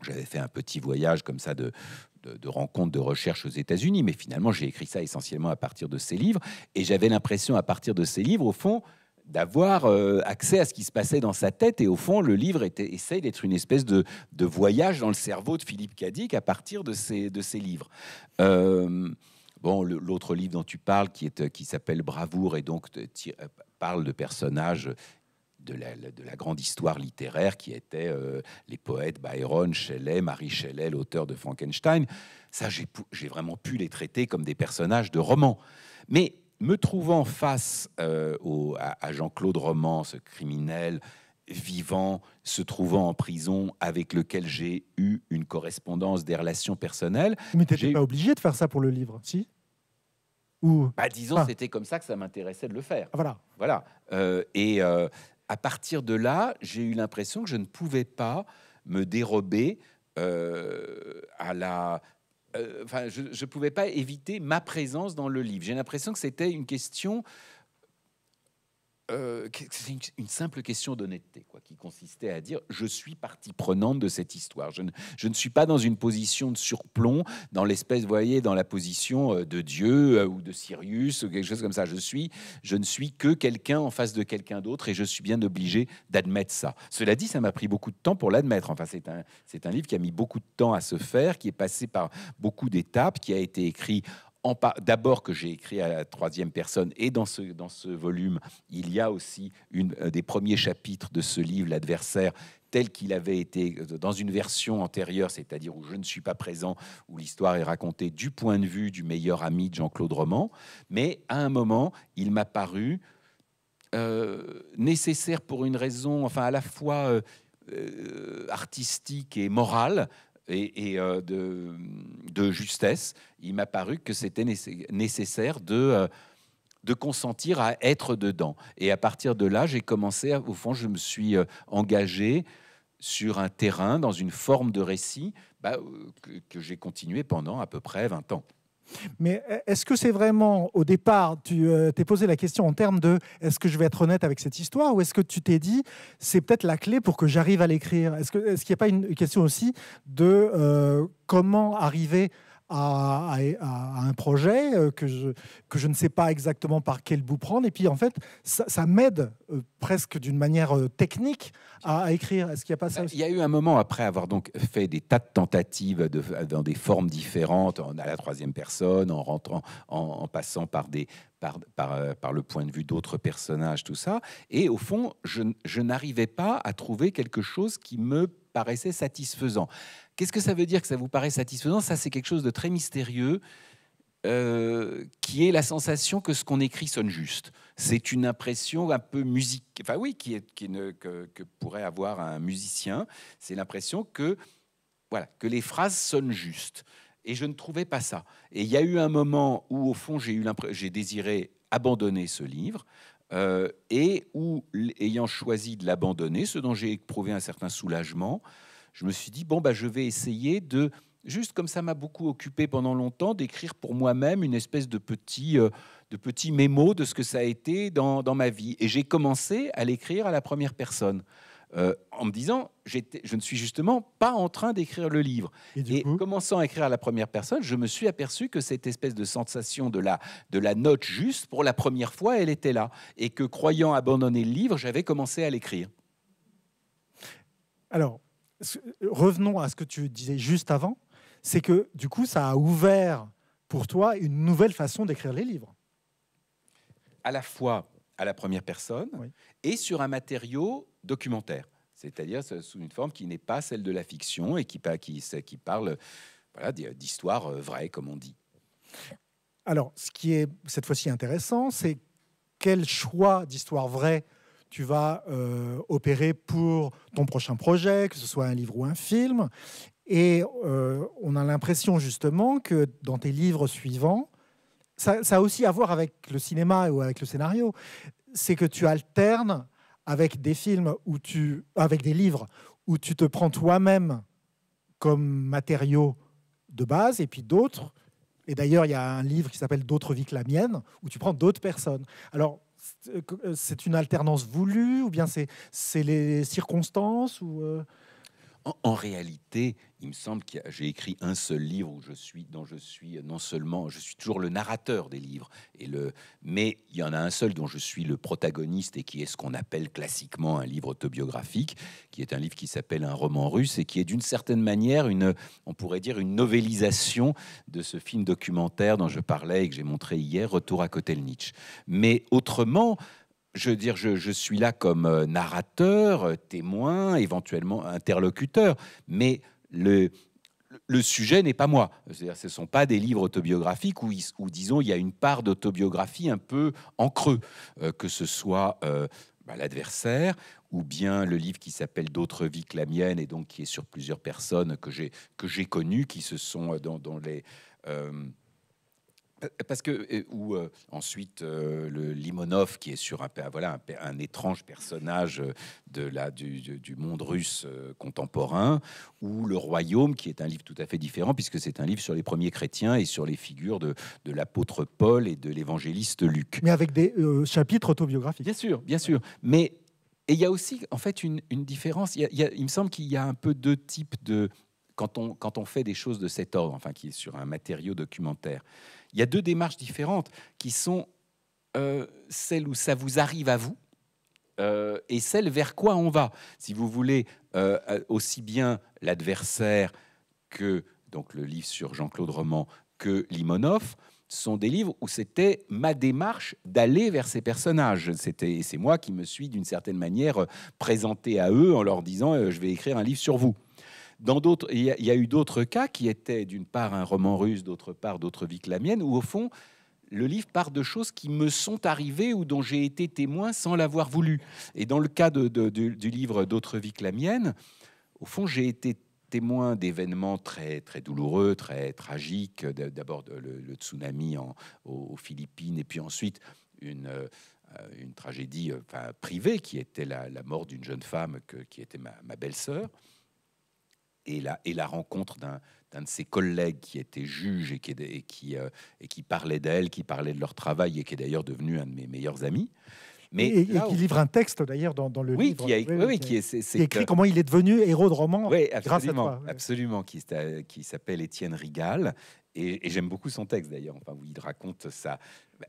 j'avais fait un petit voyage comme ça de, de, rencontres, de recherche aux États-Unis. Mais finalement, j'ai écrit ça essentiellement à partir de ses livres, et j'avais l'impression à partir de ces livres, au fond, d'avoir euh, accès à ce qui se passait dans sa tête. Et au fond, le livre était, essaye d'être une espèce de, voyage dans le cerveau de Philippe Cadic à partir de ces livres. Euh, bon, l'autre livre dont tu parles, qui, s'appelle Bravoure, et donc euh, parle de personnages de la, grande histoire littéraire qui étaient les poètes Byron, Shelley, Marie Shelley, l'auteur de Frankenstein. Ça, j'ai vraiment pu les traiter comme des personnages de roman Mais me trouvant face euh, à, Jean-Claude Roman, ce criminel vivant, se trouvant en prison, avec lequel j'ai eu une correspondance des relations personnelles. Mais n'étais pas obligé de faire ça pour le livre, si Ou bah, disons, c'était comme ça que ça m'intéressait de le faire. voilà. Voilà. Euh, et euh, à partir de là, j'ai eu l'impression que je ne pouvais pas me dérober à la euh, je ne pouvais pas éviter ma présence dans le livre. J'ai l'impression que c'était une question euh, c'est une, simple question d'honnêteté, quoi, qui consistait à dire je suis partie prenante de cette histoire. Je ne, suis pas dans une position de surplomb, dans l'espèce, vous voyez, dans la position euh, de Dieu euh, ou de Sirius ou quelque chose comme ça. Je suis, je ne suis que quelqu'un en face de quelqu'un d'autre et je suis bien obligé d'admettre ça. Cela dit, ça m'a pris beaucoup de temps pour l'admettre. Enfin, c'est un, c'est un livre qui a mis beaucoup de temps à se faire, qui est passé par beaucoup d'étapes, qui a été écrit d'abord que j'ai écrit à la troisième personne, et dans ce, dans ce volume, il y a aussi une, euh, des premiers chapitres de ce livre, L'adversaire, tel qu'il avait été euh, dans une version antérieure, c'est-à-dire où je ne suis pas présent, où l'histoire est racontée du point de vue du meilleur ami de Jean-Claude Roman. Mais à un moment, il m'a paru euh, nécessaire pour une raison, enfin à la fois... artistique et morale et, euh, de, justesse, il m'a paru que c'était nécessaire euh, de, consentir à être dedans. Et à partir de là, j'ai commencé, au fond, je me suis euh, engagé sur un terrain, dans une forme de récit bah, que, que j'ai continué pendant à peu près 20 ans. Mais est-ce que c'est vraiment, au départ, tu euh, t'es posé la question en termes de est-ce que je vais être honnête avec cette histoire ou est-ce que tu t'es dit c'est peut-être la clé pour que j'arrive à l'écrire Est-ce qu'il est n'y a pas une question aussi de euh, comment arriver à, un projet euh, que je, que je ne sais pas exactement par quel bout prendre. Et puis, en fait, ça, m'aide euh, presque d'une manière euh, technique à, écrire. Est-ce qu'il a pas ça bah, Il y a eu un moment, après avoir donc fait des tas de tentatives dans des formes différentes, en, à la troisième personne, en, rentrant, passant par des, par, le point de vue d'autres personnages, tout ça. Et au fond, je, je n'arrivais pas à trouver quelque chose qui me paraissait satisfaisant. Qu'est-ce que ça veut dire que ça vous paraît satisfaisant Ça, c'est quelque chose de très mystérieux. Euh, qui est la sensation que ce qu'on écrit sonne juste. C'est une impression un peu musique, enfin oui, qui qui ne, que, pourrait avoir un musicien. C'est l'impression que voilà que les phrases sonnent juste. Et je ne trouvais pas ça. Et il y a eu un moment où au fond j'ai eu j'ai désiré abandonner ce livre. Euh, et où, ayant choisi de l'abandonner, ce dont j'ai éprouvé un certain soulagement, je me suis dit, bon, bah, je vais essayer de, juste comme ça m'a beaucoup occupé pendant longtemps, d'écrire pour moi-même une espèce de petit, euh, de petits mémo de ce que ça a été dans, dans ma vie. Et j'ai commencé à l'écrire à la première personne. Euh, en me disant, je ne suis justement pas en train d'écrire le livre. Et, commençant à écrire à la première personne, je me suis aperçu que cette espèce de sensation de la, de la note juste, pour la première fois, elle était là. Et que croyant abandonner le livre, j'avais commencé à l'écrire. Alors, revenons à ce que tu disais juste avant, c'est que du coup, ça a ouvert pour toi une nouvelle façon d'écrire les livres. À la fois à la première personne et sur un matériau documentaire, c'est-à-dire sous une forme qui n'est pas celle de la fiction et qui, parle voilà, d'histoire euh, vraie, comme on dit. Alors, ce qui est cette fois-ci intéressant, c'est quel choix d'histoire vraie tu vas euh, opérer pour ton prochain projet, que ce soit un livre ou un film. Et euh, on a l'impression justement que dans tes livres suivants, ça, a aussi à voir avec le cinéma ou avec le scénario, c'est que tu alternes avec des films où avec des livres où tu te prends toi-même comme matériau de base et puis d'autres. Et d'ailleurs, il y a un livre qui s'appelle D'autres vies que la mienne où tu prends d'autres personnes. Alors, euh, euh, c'est une alternance voulue ou bien c'est les circonstances ou euh? en, réalité, il me semble que j'ai écrit un seul livre où je suis, dont je suis euh, non seulement, je suis toujours le narrateur des livres, et le, mais il y en a un seul dont je suis le protagoniste et qui est ce qu'on appelle classiquement un livre autobiographique, qui est un livre qui s'appelle un roman russe et qui est d'une certaine manière une, on pourrait dire une novélisation de ce film documentaire dont je parlais et que j'ai montré hier, Retour à Kotelnitch. Mais autrement, je veux dire, je, je, suis là comme euh, narrateur, euh, témoin, éventuellement interlocuteur, mais le, le sujet n'est pas moi. ce ne sont pas des livres autobiographiques où, disons, il y a une part d'autobiographie un peu en creux, euh, que ce soit euh, bah, l'adversaire ou bien le livre qui s'appelle D'autres vies que la mienne et donc qui est sur plusieurs personnes que j'ai connues, qui se sont euh, dans, dans les... Parce que, ou euh, ensuite, euh, le Limonov, qui est sur un, voilà, un, étrange personnage euh, de la, du, monde russe contemporain, ou Le Royaume, qui est un livre tout à fait différent, puisque c'est un livre sur les premiers chrétiens et sur les figures de, de l'apôtre Paul et de l'évangéliste Luc. Mais avec des chapitres autobiographiques. Bien sûr, bien sûr. Mais et il y a aussi, en fait, une, une différence. Il, me semble qu'il y a un peu deux types de. Quand on, quand on fait des choses de cet ordre, enfin, qui est sur un matériau documentaire. Il y a deux démarches différentes qui sont euh, celles celle où ça vous arrive à vous euh, et celle vers quoi on va. Si vous voulez, euh, aussi bien l'adversaire que donc le livre sur Jean-Claude Roman que Limonov sont des livres où c'était ma démarche d'aller vers ces personnages. C'était c'est moi qui me suis d'une certaine manière présenté à eux en leur disant je vais écrire un livre sur vous. Dans d'autres, il y, a eu d'autres cas qui étaient d'une part un roman russe, d'autre part d'autres vies que la mienne, où au fond, le livre part de choses qui me sont arrivées ou dont j'ai été témoin sans l'avoir voulu. Et dans le cas du, livre D'autres vies que la mienne, au fond, j'ai été témoin d'événements très, très douloureux, très tragiques. D'abord le, tsunami aux Philippines et puis ensuite une, euh, tragédie privée qui était la, mort d'une jeune femme qui était ma belle-sœur et la, et la rencontre d'un de ses collègues qui était juge et qui, qui, euh, et qui parlait d'elle, qui parlait de leur travail et qui est d'ailleurs devenu un de mes meilleurs amis. Mais et, qui livre un texte d'ailleurs dans, le livre. Qui oui, qui, est, écrit comment il est devenu héros de roman oui, grâce à Absolument, qui, qui s'appelle Étienne Rigal. Et, j'aime beaucoup son texte d'ailleurs, enfin, où il raconte ça.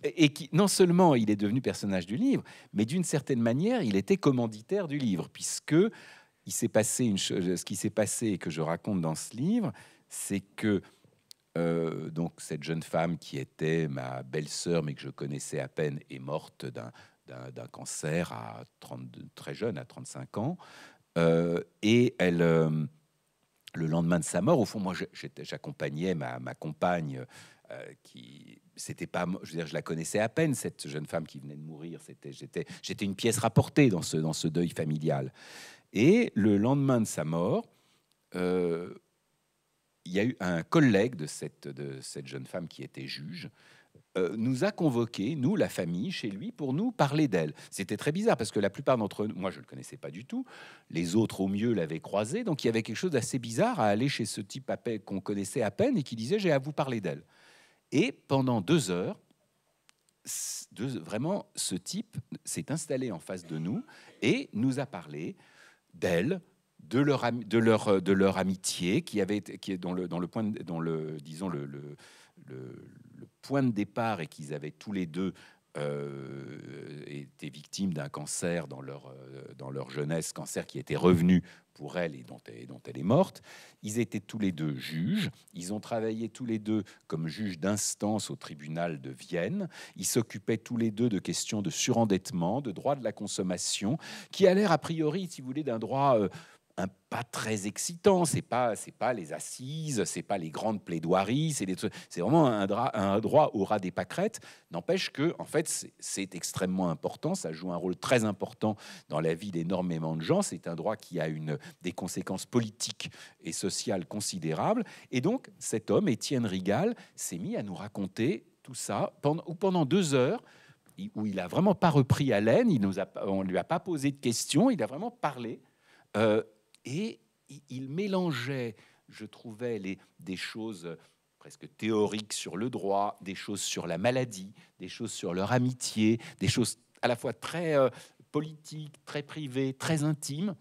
Et qui, non seulement il est devenu personnage du livre, mais d'une certaine manière, il était commanditaire du livre, puisque s'est passé une chose, euh, ce qui s'est passé et que je raconte dans ce livre, c'est que euh, donc cette jeune femme qui était ma belle-sœur, mais que je connaissais à peine, est morte d'un cancer à 32, très jeune, à 35 ans. Euh, et elle, le lendemain de sa mort, au fond, moi, j'accompagnais ma, compagne qui c'était pas je veux dire je la connaissais à peine cette jeune femme qui venait de mourir c'était j'étais j'étais une pièce rapportée dans ce dans ce deuil familial et le lendemain de sa mort, euh, il y a eu un collègue de cette, de cette jeune femme qui était juge, euh, nous a convoqué, nous, la famille, chez lui, pour nous parler d'elle. C'était très bizarre parce que la plupart d'entre nous, moi je ne le connaissais pas du tout, les autres au mieux l'avaient croisé, donc il y avait quelque chose d'assez bizarre à aller chez ce type qu'on connaissait à peine et qui disait j'ai à vous parler d'elle. Et pendant deux heures, vraiment, ce type s'est installé en face de nous et nous a parlé d'elle, de leur, de, leur, euh, de leur amitié, qui, avait, qui est dans le, dans le point, dans le, disons, le, le, le, le point de départ et qu'ils avaient tous les deux euh, étaient victimes d'un cancer dans leur, euh, dans leur jeunesse, cancer qui était revenu pour elle et dont, elle est morte. Ils étaient tous les deux juges. Ils ont travaillé tous les deux comme juges d'instance au tribunal de Vienne. Ils s'occupaient tous les deux de questions de surendettement, de droit de la consommation, qui a l'air a priori, si vous voulez, d'un droit... Euh, un, pas très excitant. C'est pas c'est pas les assises, c'est pas les grandes plaidoiries, c'est c'est vraiment un, un, droit au ras des pâquerettes. N'empêche que en fait c'est extrêmement important. Ça joue un rôle très important dans la vie d'énormément de gens. C'est un droit qui a une des conséquences politiques et sociales considérables. Et donc cet homme Étienne Rigal s'est mis à nous raconter tout ça pendant ou pendant deux heures où il a vraiment pas repris haleine, il nous a, on lui a pas posé de questions, il a vraiment parlé euh, et il mélangeait, je trouvais, des choses presque théoriques sur le droit, des choses sur la maladie, des choses sur leur amitié, des choses à la fois très euh, politiques, très privées, très intimes,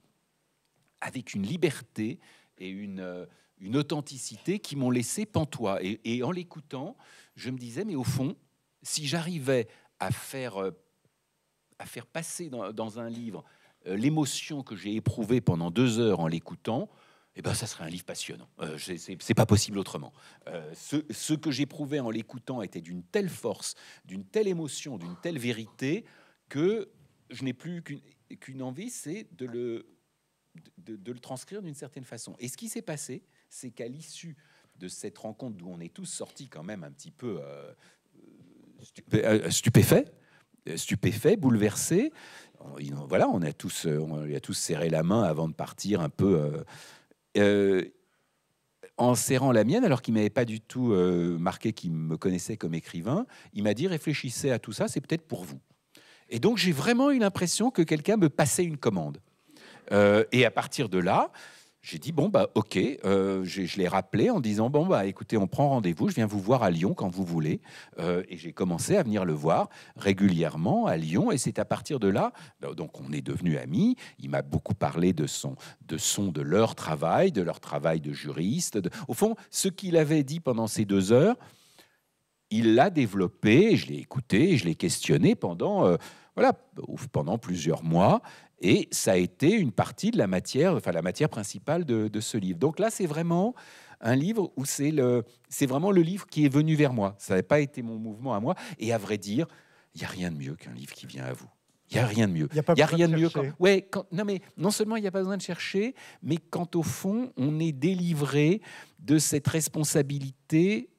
avec une liberté et une, euh, authenticité qui m'ont laissé pantois. Et, en l'écoutant, je me disais, mais au fond, si j'arrivais à faire, euh, passer dans un livre euh, l'émotion que j'ai éprouvée pendant deux heures en l'écoutant, eh ben, ça serait un livre passionnant. Euh, ce c'est pas possible autrement. Euh, ce, que j'éprouvais en l'écoutant était d'une telle force, d'une telle émotion, d'une telle vérité que je n'ai plus qu'une envie, c'est de le, de, le transcrire d'une certaine façon. Et ce qui s'est passé, c'est qu'à l'issue de cette rencontre d'où on est tous sortis quand même un petit peu stupéfaits, stupéfait, bouleversé. Voilà, on a tous, euh, on lui a tous serré la main avant de partir un peu. Euh, euh, en serrant la mienne, alors qu'il m'avait pas du tout marqué qu'il me connaissait comme écrivain, il m'a dit réfléchissez à tout ça, c'est peut-être pour vous. Et donc j'ai vraiment eu l'impression que quelqu'un me passait une commande. et à partir de là, j'ai dit, bon, bah, ok, euh, je, l'ai rappelé en disant, bon, bah, écoutez, on prend rendez-vous, je viens vous voir à Lyon quand vous voulez. Euh, et j'ai commencé à venir le voir régulièrement à Lyon. Et c'est à partir de là, bah, donc on est devenus amis. Il m'a beaucoup parlé de son, de son, de leur travail, de leur travail de juriste. Au fond, ce qu'il avait dit pendant ces deux heures, il l'a développé, je l'ai écouté, je l'ai questionné pendant, euh, voilà, pendant plusieurs mois. Et ça a été une partie de la matière, enfin la matière principale de, ce livre. Donc là, c'est vraiment un livre où c'est le, c'est vraiment le livre qui est venu vers moi. Ça n'avait pas été mon mouvement à moi. Et à vrai dire, il y a rien de mieux qu'un livre qui vient à vous. Il y a rien de mieux. Il n'y a, y rien de, mieux. ouais, quand, non mais non seulement il n'y a pas besoin de chercher, mais quand au fond on est délivré de cette responsabilité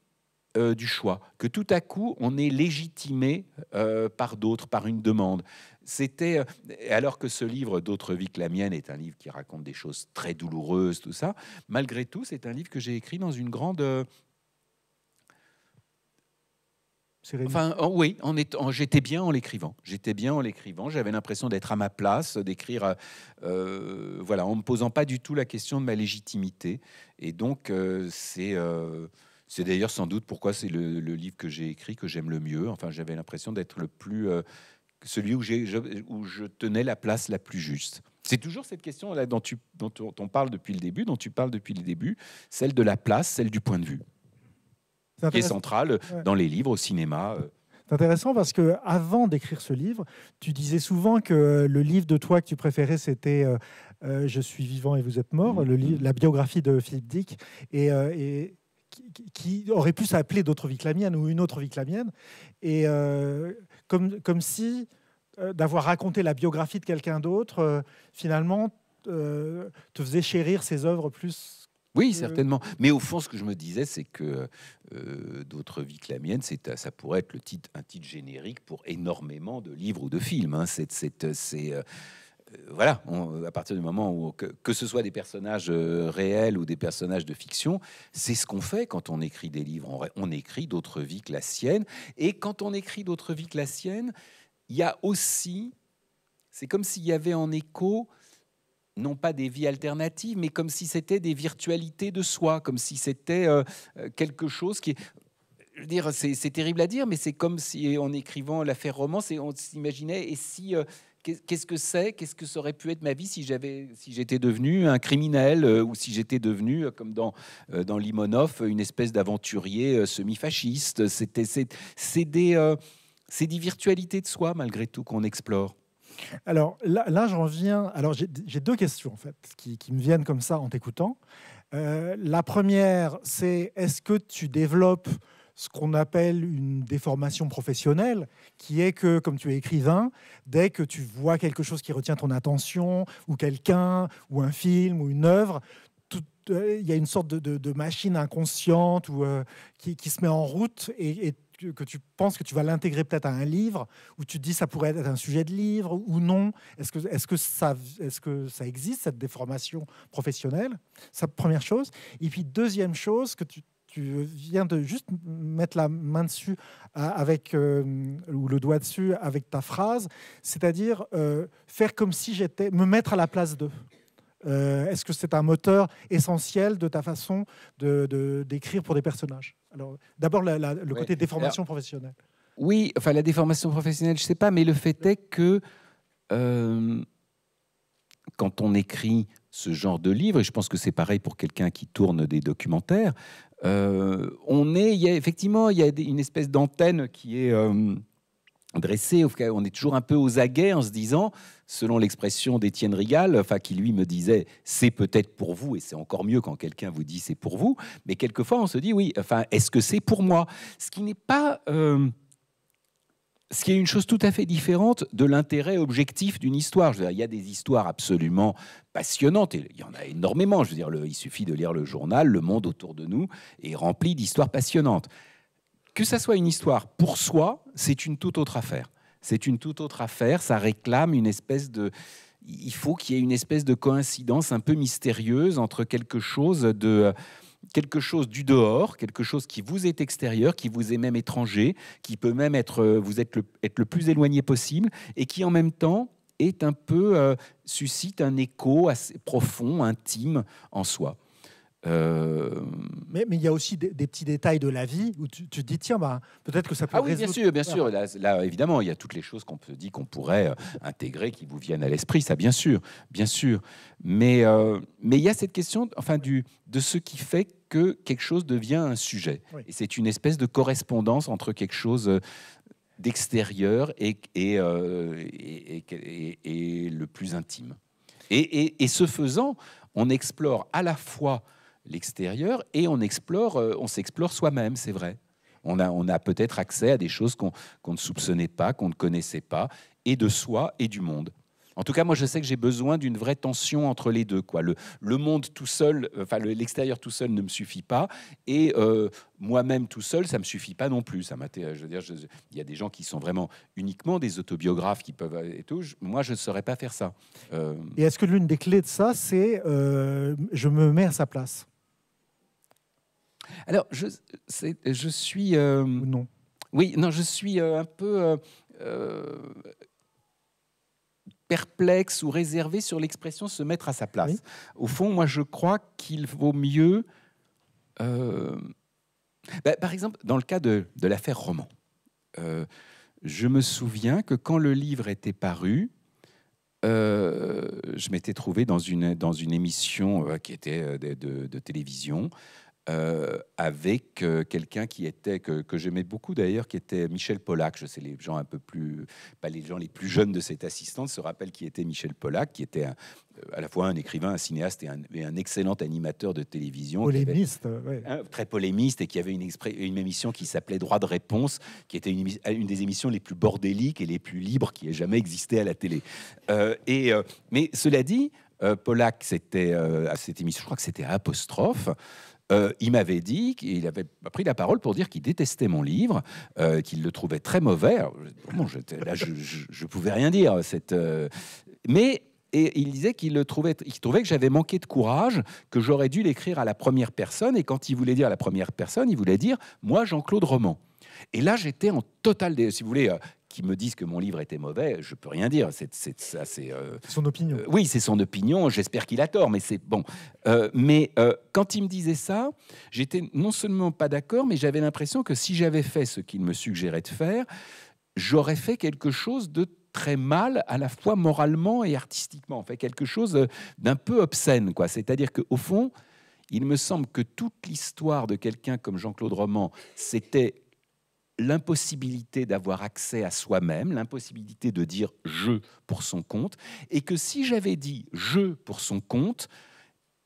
euh, du choix, que tout à coup on est légitimé euh, par d'autres, par une demande. C'était euh, alors que ce livre, D'autres vies que la mienne, est un livre qui raconte des choses très douloureuses, tout ça. Malgré tout, c'est un livre que j'ai écrit dans une grande euh, Enfin, oui, en j'étais bien en l'écrivant. J'étais bien en l'écrivant. J'avais l'impression d'être à ma place, d'écrire, euh, voilà, en me posant pas du tout la question de ma légitimité. Et donc, c'est, c'est d'ailleurs sans doute pourquoi c'est le livre que j'ai écrit que j'aime le mieux. Enfin, j'avais l'impression d'être le plus celui où, je, tenais la place la plus juste. C'est toujours cette question là dont, tu, on parle depuis le début, dont tu parles depuis le début, celle de la place, celle du point de vue, qui est centrale euh, dans les livres, au cinéma. Euh. C'est intéressant parce que avant d'écrire ce livre, tu disais souvent que euh, le livre de toi que tu préférais, c'était Je suis vivant et vous êtes mort, mm-hmm. la biographie de Philippe Dick, et, qui, aurait pu s'appeler D'autres vies que la mienne ou Une autre vie que la mienne. Et comme, si euh, d'avoir raconté la biographie de quelqu'un d'autre, euh, finalement, euh, te faisait chérir ses œuvres plus. Oui, certainement. Mais au fond, ce que je me disais, c'est que d'autres vies que la mienne, c'est, ça pourrait être le titre, un titre générique pour énormément de livres ou de films. Hein. c'est euh, voilà, à partir du moment où, que, ce soit des personnages euh, réels ou des personnages de fiction, c'est ce qu'on fait quand on écrit des livres. On, écrit d'autres vies que la sienne. Et quand on écrit d'autres vies que la sienne, il y a aussi, c'est comme s'il y avait en écho, non pas des vies alternatives, mais comme si c'était des virtualités de soi, comme si c'était euh, quelque chose qui est dire, c'est terrible à dire, mais c'est comme si en écrivant l'affaire romance, on s'imaginait, et si qu'est-ce que c'est, qu'est-ce que ça aurait pu être ma vie si j'avais, si j'étais devenu un criminel euh, ou si j'étais devenu, euh, comme dans euh, dans Limonov, une espèce d'aventurier semi-fasciste. C'était c'est des c'est virtualités de soi malgré tout qu'on explore. Alors là, j'en viens. Alors j'ai deux questions en fait qui, me viennent comme ça en t'écoutant. la première, c'est est-ce que tu développes ce qu'on appelle une déformation professionnelle, qui est que, comme tu es écrivain, dès que tu vois quelque chose qui retient ton attention, ou quelqu'un, ou un film, ou une œuvre, euh, il y a une sorte de, machine inconsciente ou, euh, qui, se met en route et, que tu penses que tu vas l'intégrer peut-être à un livre, ou tu te dis ça pourrait être un sujet de livre ou non. Est-ce que, est que, ça, que ça existe, cette déformation professionnelle Ça, première chose. Et puis, deuxième chose que tu tu viens de juste mettre la main dessus euh, avec euh, ou le doigt dessus avec ta phrase, c'est-à-dire euh, faire comme si j'étais, me mettre à la place d'eux. Est-ce que c'est un moteur essentiel de ta façon d'écrire pour des personnages Alors d'abord le côté déformation professionnelle. Oui, enfin la déformation professionnelle, je sais pas, mais le fait est que quand on écrit ce genre de livre, et je pense que c'est pareil pour quelqu'un qui tourne des documentaires, euh, on est, effectivement, il y a une espèce d'antenne qui est euh, dressée On est toujours un peu aux aguets en se disant, selon l'expression d'Étienne Rigal, enfin, qui lui me disait c'est peut-être pour vous, et c'est encore mieux quand quelqu'un vous dit c'est pour vous, mais quelquefois on se dit oui, enfin, est-ce que c'est pour moi Ce qui n'est pas. Euh, ce qui est une chose tout à fait différente de l'intérêt objectif d'une histoire. il y a des histoires absolument passionnantes, et il y en a énormément. Je veux dire, il suffit de lire le journal, le monde autour de nous est rempli d'histoires passionnantes. Que ça soit une histoire pour soi, c'est une toute autre affaire. C'est une toute autre affaire. Ça réclame une espèce de, il faut qu'il y ait une espèce de coïncidence un peu mystérieuse entre quelque chose de quelque chose du dehors, quelque chose qui vous est extérieur, qui vous est même étranger, qui peut même être, euh, vous êtes le, plus éloigné possible, et qui en même temps est un peu, euh, suscite un écho assez profond, intime en soi. Euh, mais, il y a aussi des, petits détails de la vie où tu, te dis tiens bah, peut-être que ça peut ah oui bien sûr bien sûr là, évidemment il y a toutes les choses qu'on peut dit qu'on pourrait euh, intégrer qui vous viennent à l'esprit ça bien sûr bien sûr mais euh, mais il y a cette question enfin du de ce qui fait que quelque chose devient un sujet et c'est une espèce de correspondance entre quelque chose d'extérieur et et, et, et le plus intime et, et ce faisant on explore à la fois l'extérieur et on explore, euh, on s'explore soi-même, c'est vrai. On a, on a peut-être accès à des choses qu'on ne soupçonnait pas, qu'on ne connaissait pas, et de soi et du monde. En tout cas, moi, je sais que j'ai besoin d'une vraie tension entre les deux. Quoi. Le, le monde tout seul, euh, enfin l'extérieur tout seul ne me suffit pas, et euh, moi-même tout seul, ça me suffit pas non plus. Ça je veux dire, il y a des gens qui sont vraiment uniquement des autobiographes qui peuvent et tout. moi, je ne saurais pas faire ça. Et est-ce que l'une des clés de ça, c'est je me mets à sa place alors, je, suis. Euh, non. Oui, non, je suis euh, un peu. Euh, perplexe ou réservé sur l'expression se mettre à sa place. Au fond, moi, je crois qu'il vaut mieux. Bah, par exemple, dans le cas de, l'affaire Roman, je me souviens que quand le livre était paru, je m'étais trouvé dans une, dans une émission qui était de télévision euh, avec euh, quelqu'un qui était, que, que j'aimais beaucoup d'ailleurs, qui était Michel Pollack. Je sais, les gens un peu plus, pas les gens les plus jeunes de cette assistante se rappellent qui était Michel Pollack, qui était euh, à la fois un écrivain, un cinéaste et un, excellent animateur de télévision. Polémiste, hein, Très polémiste et qui avait une, une émission qui s'appelait Droit de réponse, qui était une, des émissions les plus bordéliques et les plus libres qui ait jamais existé à la télé. et, mais cela dit, Pollack, c'était à cette émission, je crois que c'était apostrophe. Euh, il m'avait dit qu'il avait pris la parole pour dire qu'il détestait mon livre, euh, qu'il le trouvait très mauvais. je, je, pouvais rien dire. Cette, euh, mais et il disait qu'il trouvait, trouvait que j'avais manqué de courage, que j'aurais dû l'écrire à la première personne. Et quand il voulait dire à la première personne, il voulait dire moi Jean-Claude Roman. Et là, j'étais en total, si vous voulez, me disent que mon livre était mauvais, je peux rien dire. C'est ça, euh, c'est son opinion. Euh, oui, c'est son opinion. J'espère qu'il a tort, mais c'est bon. Euh, mais quand il me disait ça, j'étais non seulement pas d'accord, mais j'avais l'impression que si j'avais fait ce qu'il me suggérait de faire, j'aurais fait quelque chose de très mal, à la fois moralement et artistiquement. En fait, quelque chose d'un peu obscène, quoi. C'est-à-dire qu'au fond, il me semble que toute l'histoire de quelqu'un comme Jean-Claude Roman, c'était l'impossibilité d'avoir accès à soi-même, l'impossibilité de dire je pour son compte, et que si j'avais dit je pour son compte,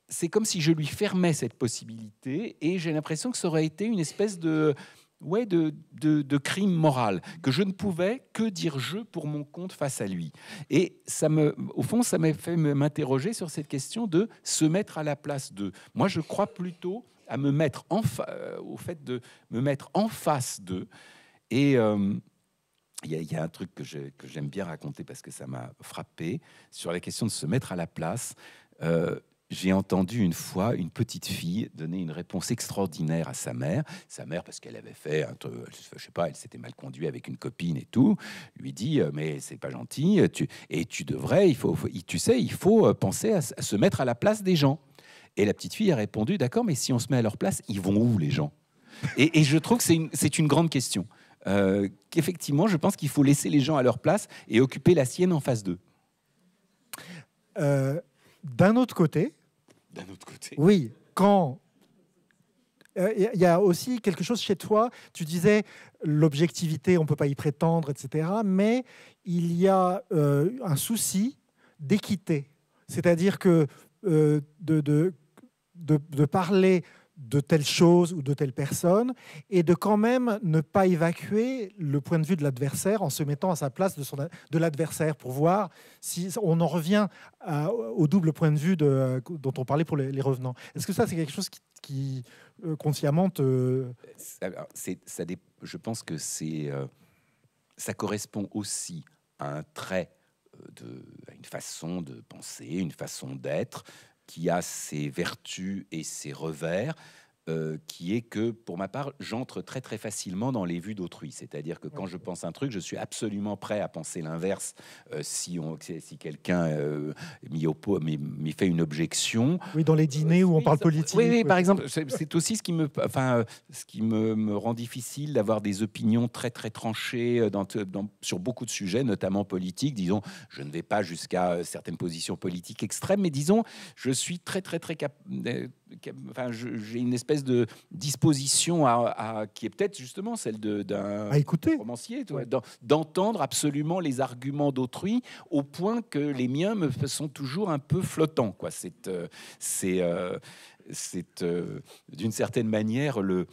c'est comme si je lui fermais cette possibilité, et j'ai l'impression que ça aurait été une espèce de, de, crime moral, que je ne pouvais que dire je pour mon compte face à lui. Et ça me, au fond, ça m'a fait m'interroger sur cette question de se mettre à la place de. Moi, je crois plutôt à me mettre en euh, au fait de me mettre en face d'eux. Et euh, il y, a un truc que, j'aime bien raconter parce que ça m'a frappé sur la question de se mettre à la place. Euh, j'ai entendu une fois une petite fille donner une réponse extraordinaire à sa mère. Sa mère, parce qu'elle avait fait, un, je sais pas, elle s'était mal conduite avec une copine et tout, lui dit mais c'est pas gentil, tu, et tu devrais, il faut, tu sais, il faut penser à se mettre à la place des gens. Et la petite fille a répondu, d'accord, mais si on se met à leur place, ils vont où les gens et, je trouve que c'est une, grande question. Euh, Qu'effectivement, je pense qu'il faut laisser les gens à leur place et occuper la sienne en face d'eux. Euh, d'un autre côté. D'un autre côté. Oui, quand euh, il y a aussi quelque chose chez toi. Tu disais l'objectivité, on ne peut pas y prétendre, etc. Mais il y a euh, un souci d'équité. C'est-à-dire que de, de, de, parler de telle chose ou de telle personne, et de quand même ne pas évacuer le point de vue de l'adversaire en se mettant à sa place de, de l'adversaire pour voir si on en revient au double point de vue dont on parlait pour les, revenants. Est-ce que ça, c'est quelque chose qui, euh, consciemment C'est, ça, je pense que euh, ça correspond aussi à un trait, euh, de, à une façon de penser, une façon d'être, qui a ses vertus et ses revers. Euh, qui est que, pour ma part, j'entre très très facilement dans les vues d'autrui. C'est-à-dire que quand je pense un truc, je suis absolument prêt à penser l'inverse euh, si, on, si quelqu'un euh, m'y fait une objection. Oui, dans les dîners où on parle politique. Oui, oui par exemple, c'est aussi ce qui me, enfin, ce qui me, me rend difficile d'avoir des opinions très très tranchées dans, dans, sur beaucoup de sujets, notamment politiques. Disons, je ne vais pas jusqu'à certaines positions politiques extrêmes, mais disons, je suis très très très, capable enfin, j'ai une espèce de disposition à, qui est peut-être justement celle d'un romancier, d'entendre absolument les arguments d'autrui au point que les miens me sont toujours un peu flottants. Quoi, c'est euh, c'est euh, euh, d'une certaine manière le,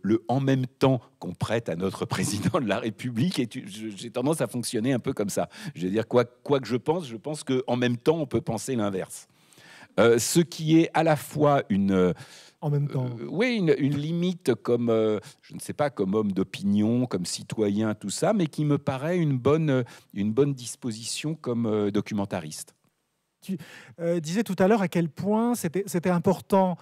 le, en même temps qu'on prête à notre président de la République. Et j'ai tendance à fonctionner un peu comme ça. Je veux dire, quoi, quoi que je pense, je pense qu'en même temps, on peut penser l'inverse. Euh, ce qui est à la fois une... Euh, euh, oui, une, limite comme, je ne sais pas, comme homme d'opinion, comme citoyen, tout ça, mais qui me paraît une bonne, une bonne disposition comme documentariste. Tu disais tout à l'heure à quel point c'était important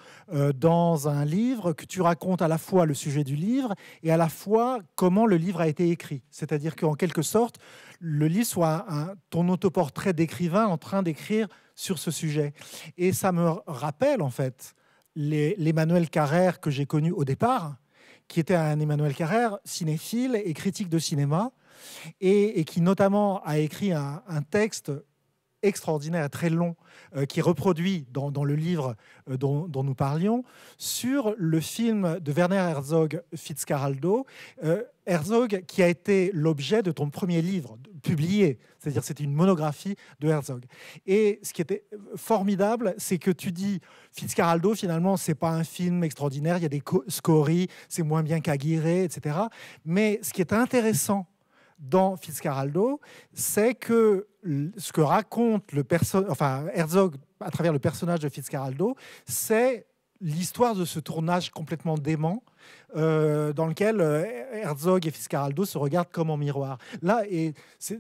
dans un livre que tu racontes à la fois le sujet du livre et à la fois comment le livre a été écrit. C'est-à-dire qu'en quelque sorte, le livre soit ton autoportrait d'écrivain en train d'écrire sur ce sujet. Et ça me rappelle en fait l'Emmanuel Carrère que j'ai connu au départ, qui était un Emmanuel Carrère cinéphile et critique de cinéma, et, qui notamment a écrit un texte extraordinaire, très long, euh, qui est reproduit dans, le livre euh, dont, nous parlions, sur le film de Werner Herzog, Fitzcarraldo. Euh, Herzog, qui a été l'objet de ton premier livre publié, c'est-à-dire c'était une monographie de Herzog. Et ce qui était formidable, c'est que tu dis Fitzcarraldo, finalement, c'est pas un film extraordinaire, il y a des scories, c'est moins bien qu'Aguirre, etc. Mais ce qui est intéressant dans Fitzcarraldo, c'est que ce que raconte le perso enfin, Herzog à travers le personnage de Fitzcarraldo, c'est l'histoire de ce tournage complètement dément euh, dans lequel euh, Herzog et Fitzcarraldo se regardent comme en miroir. Là, et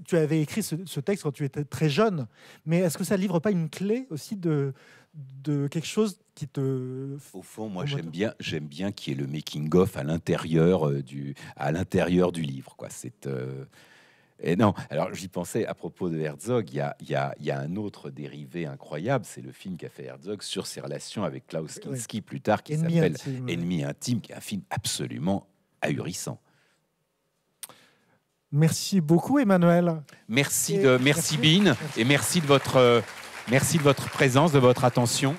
tu avais écrit ce, texte quand tu étais très jeune, mais est-ce que ça livre pas une clé aussi de, de quelque chose qui te au fond moi j'aime bien j'aime bien qu'il y ait le making of à l'intérieur euh, du à l'intérieur du livre quoi c'est et non, alors j'y pensais à propos de Herzog, il y a, un autre dérivé incroyable, c'est le film qu'a fait Herzog sur ses relations avec Klaus Kinski plus tard, qui s'appelle Ennemi intime, qui est un film absolument ahurissant. Merci beaucoup, Emmanuel. Merci de merci, et merci de votre euh, merci de votre présence, de votre attention.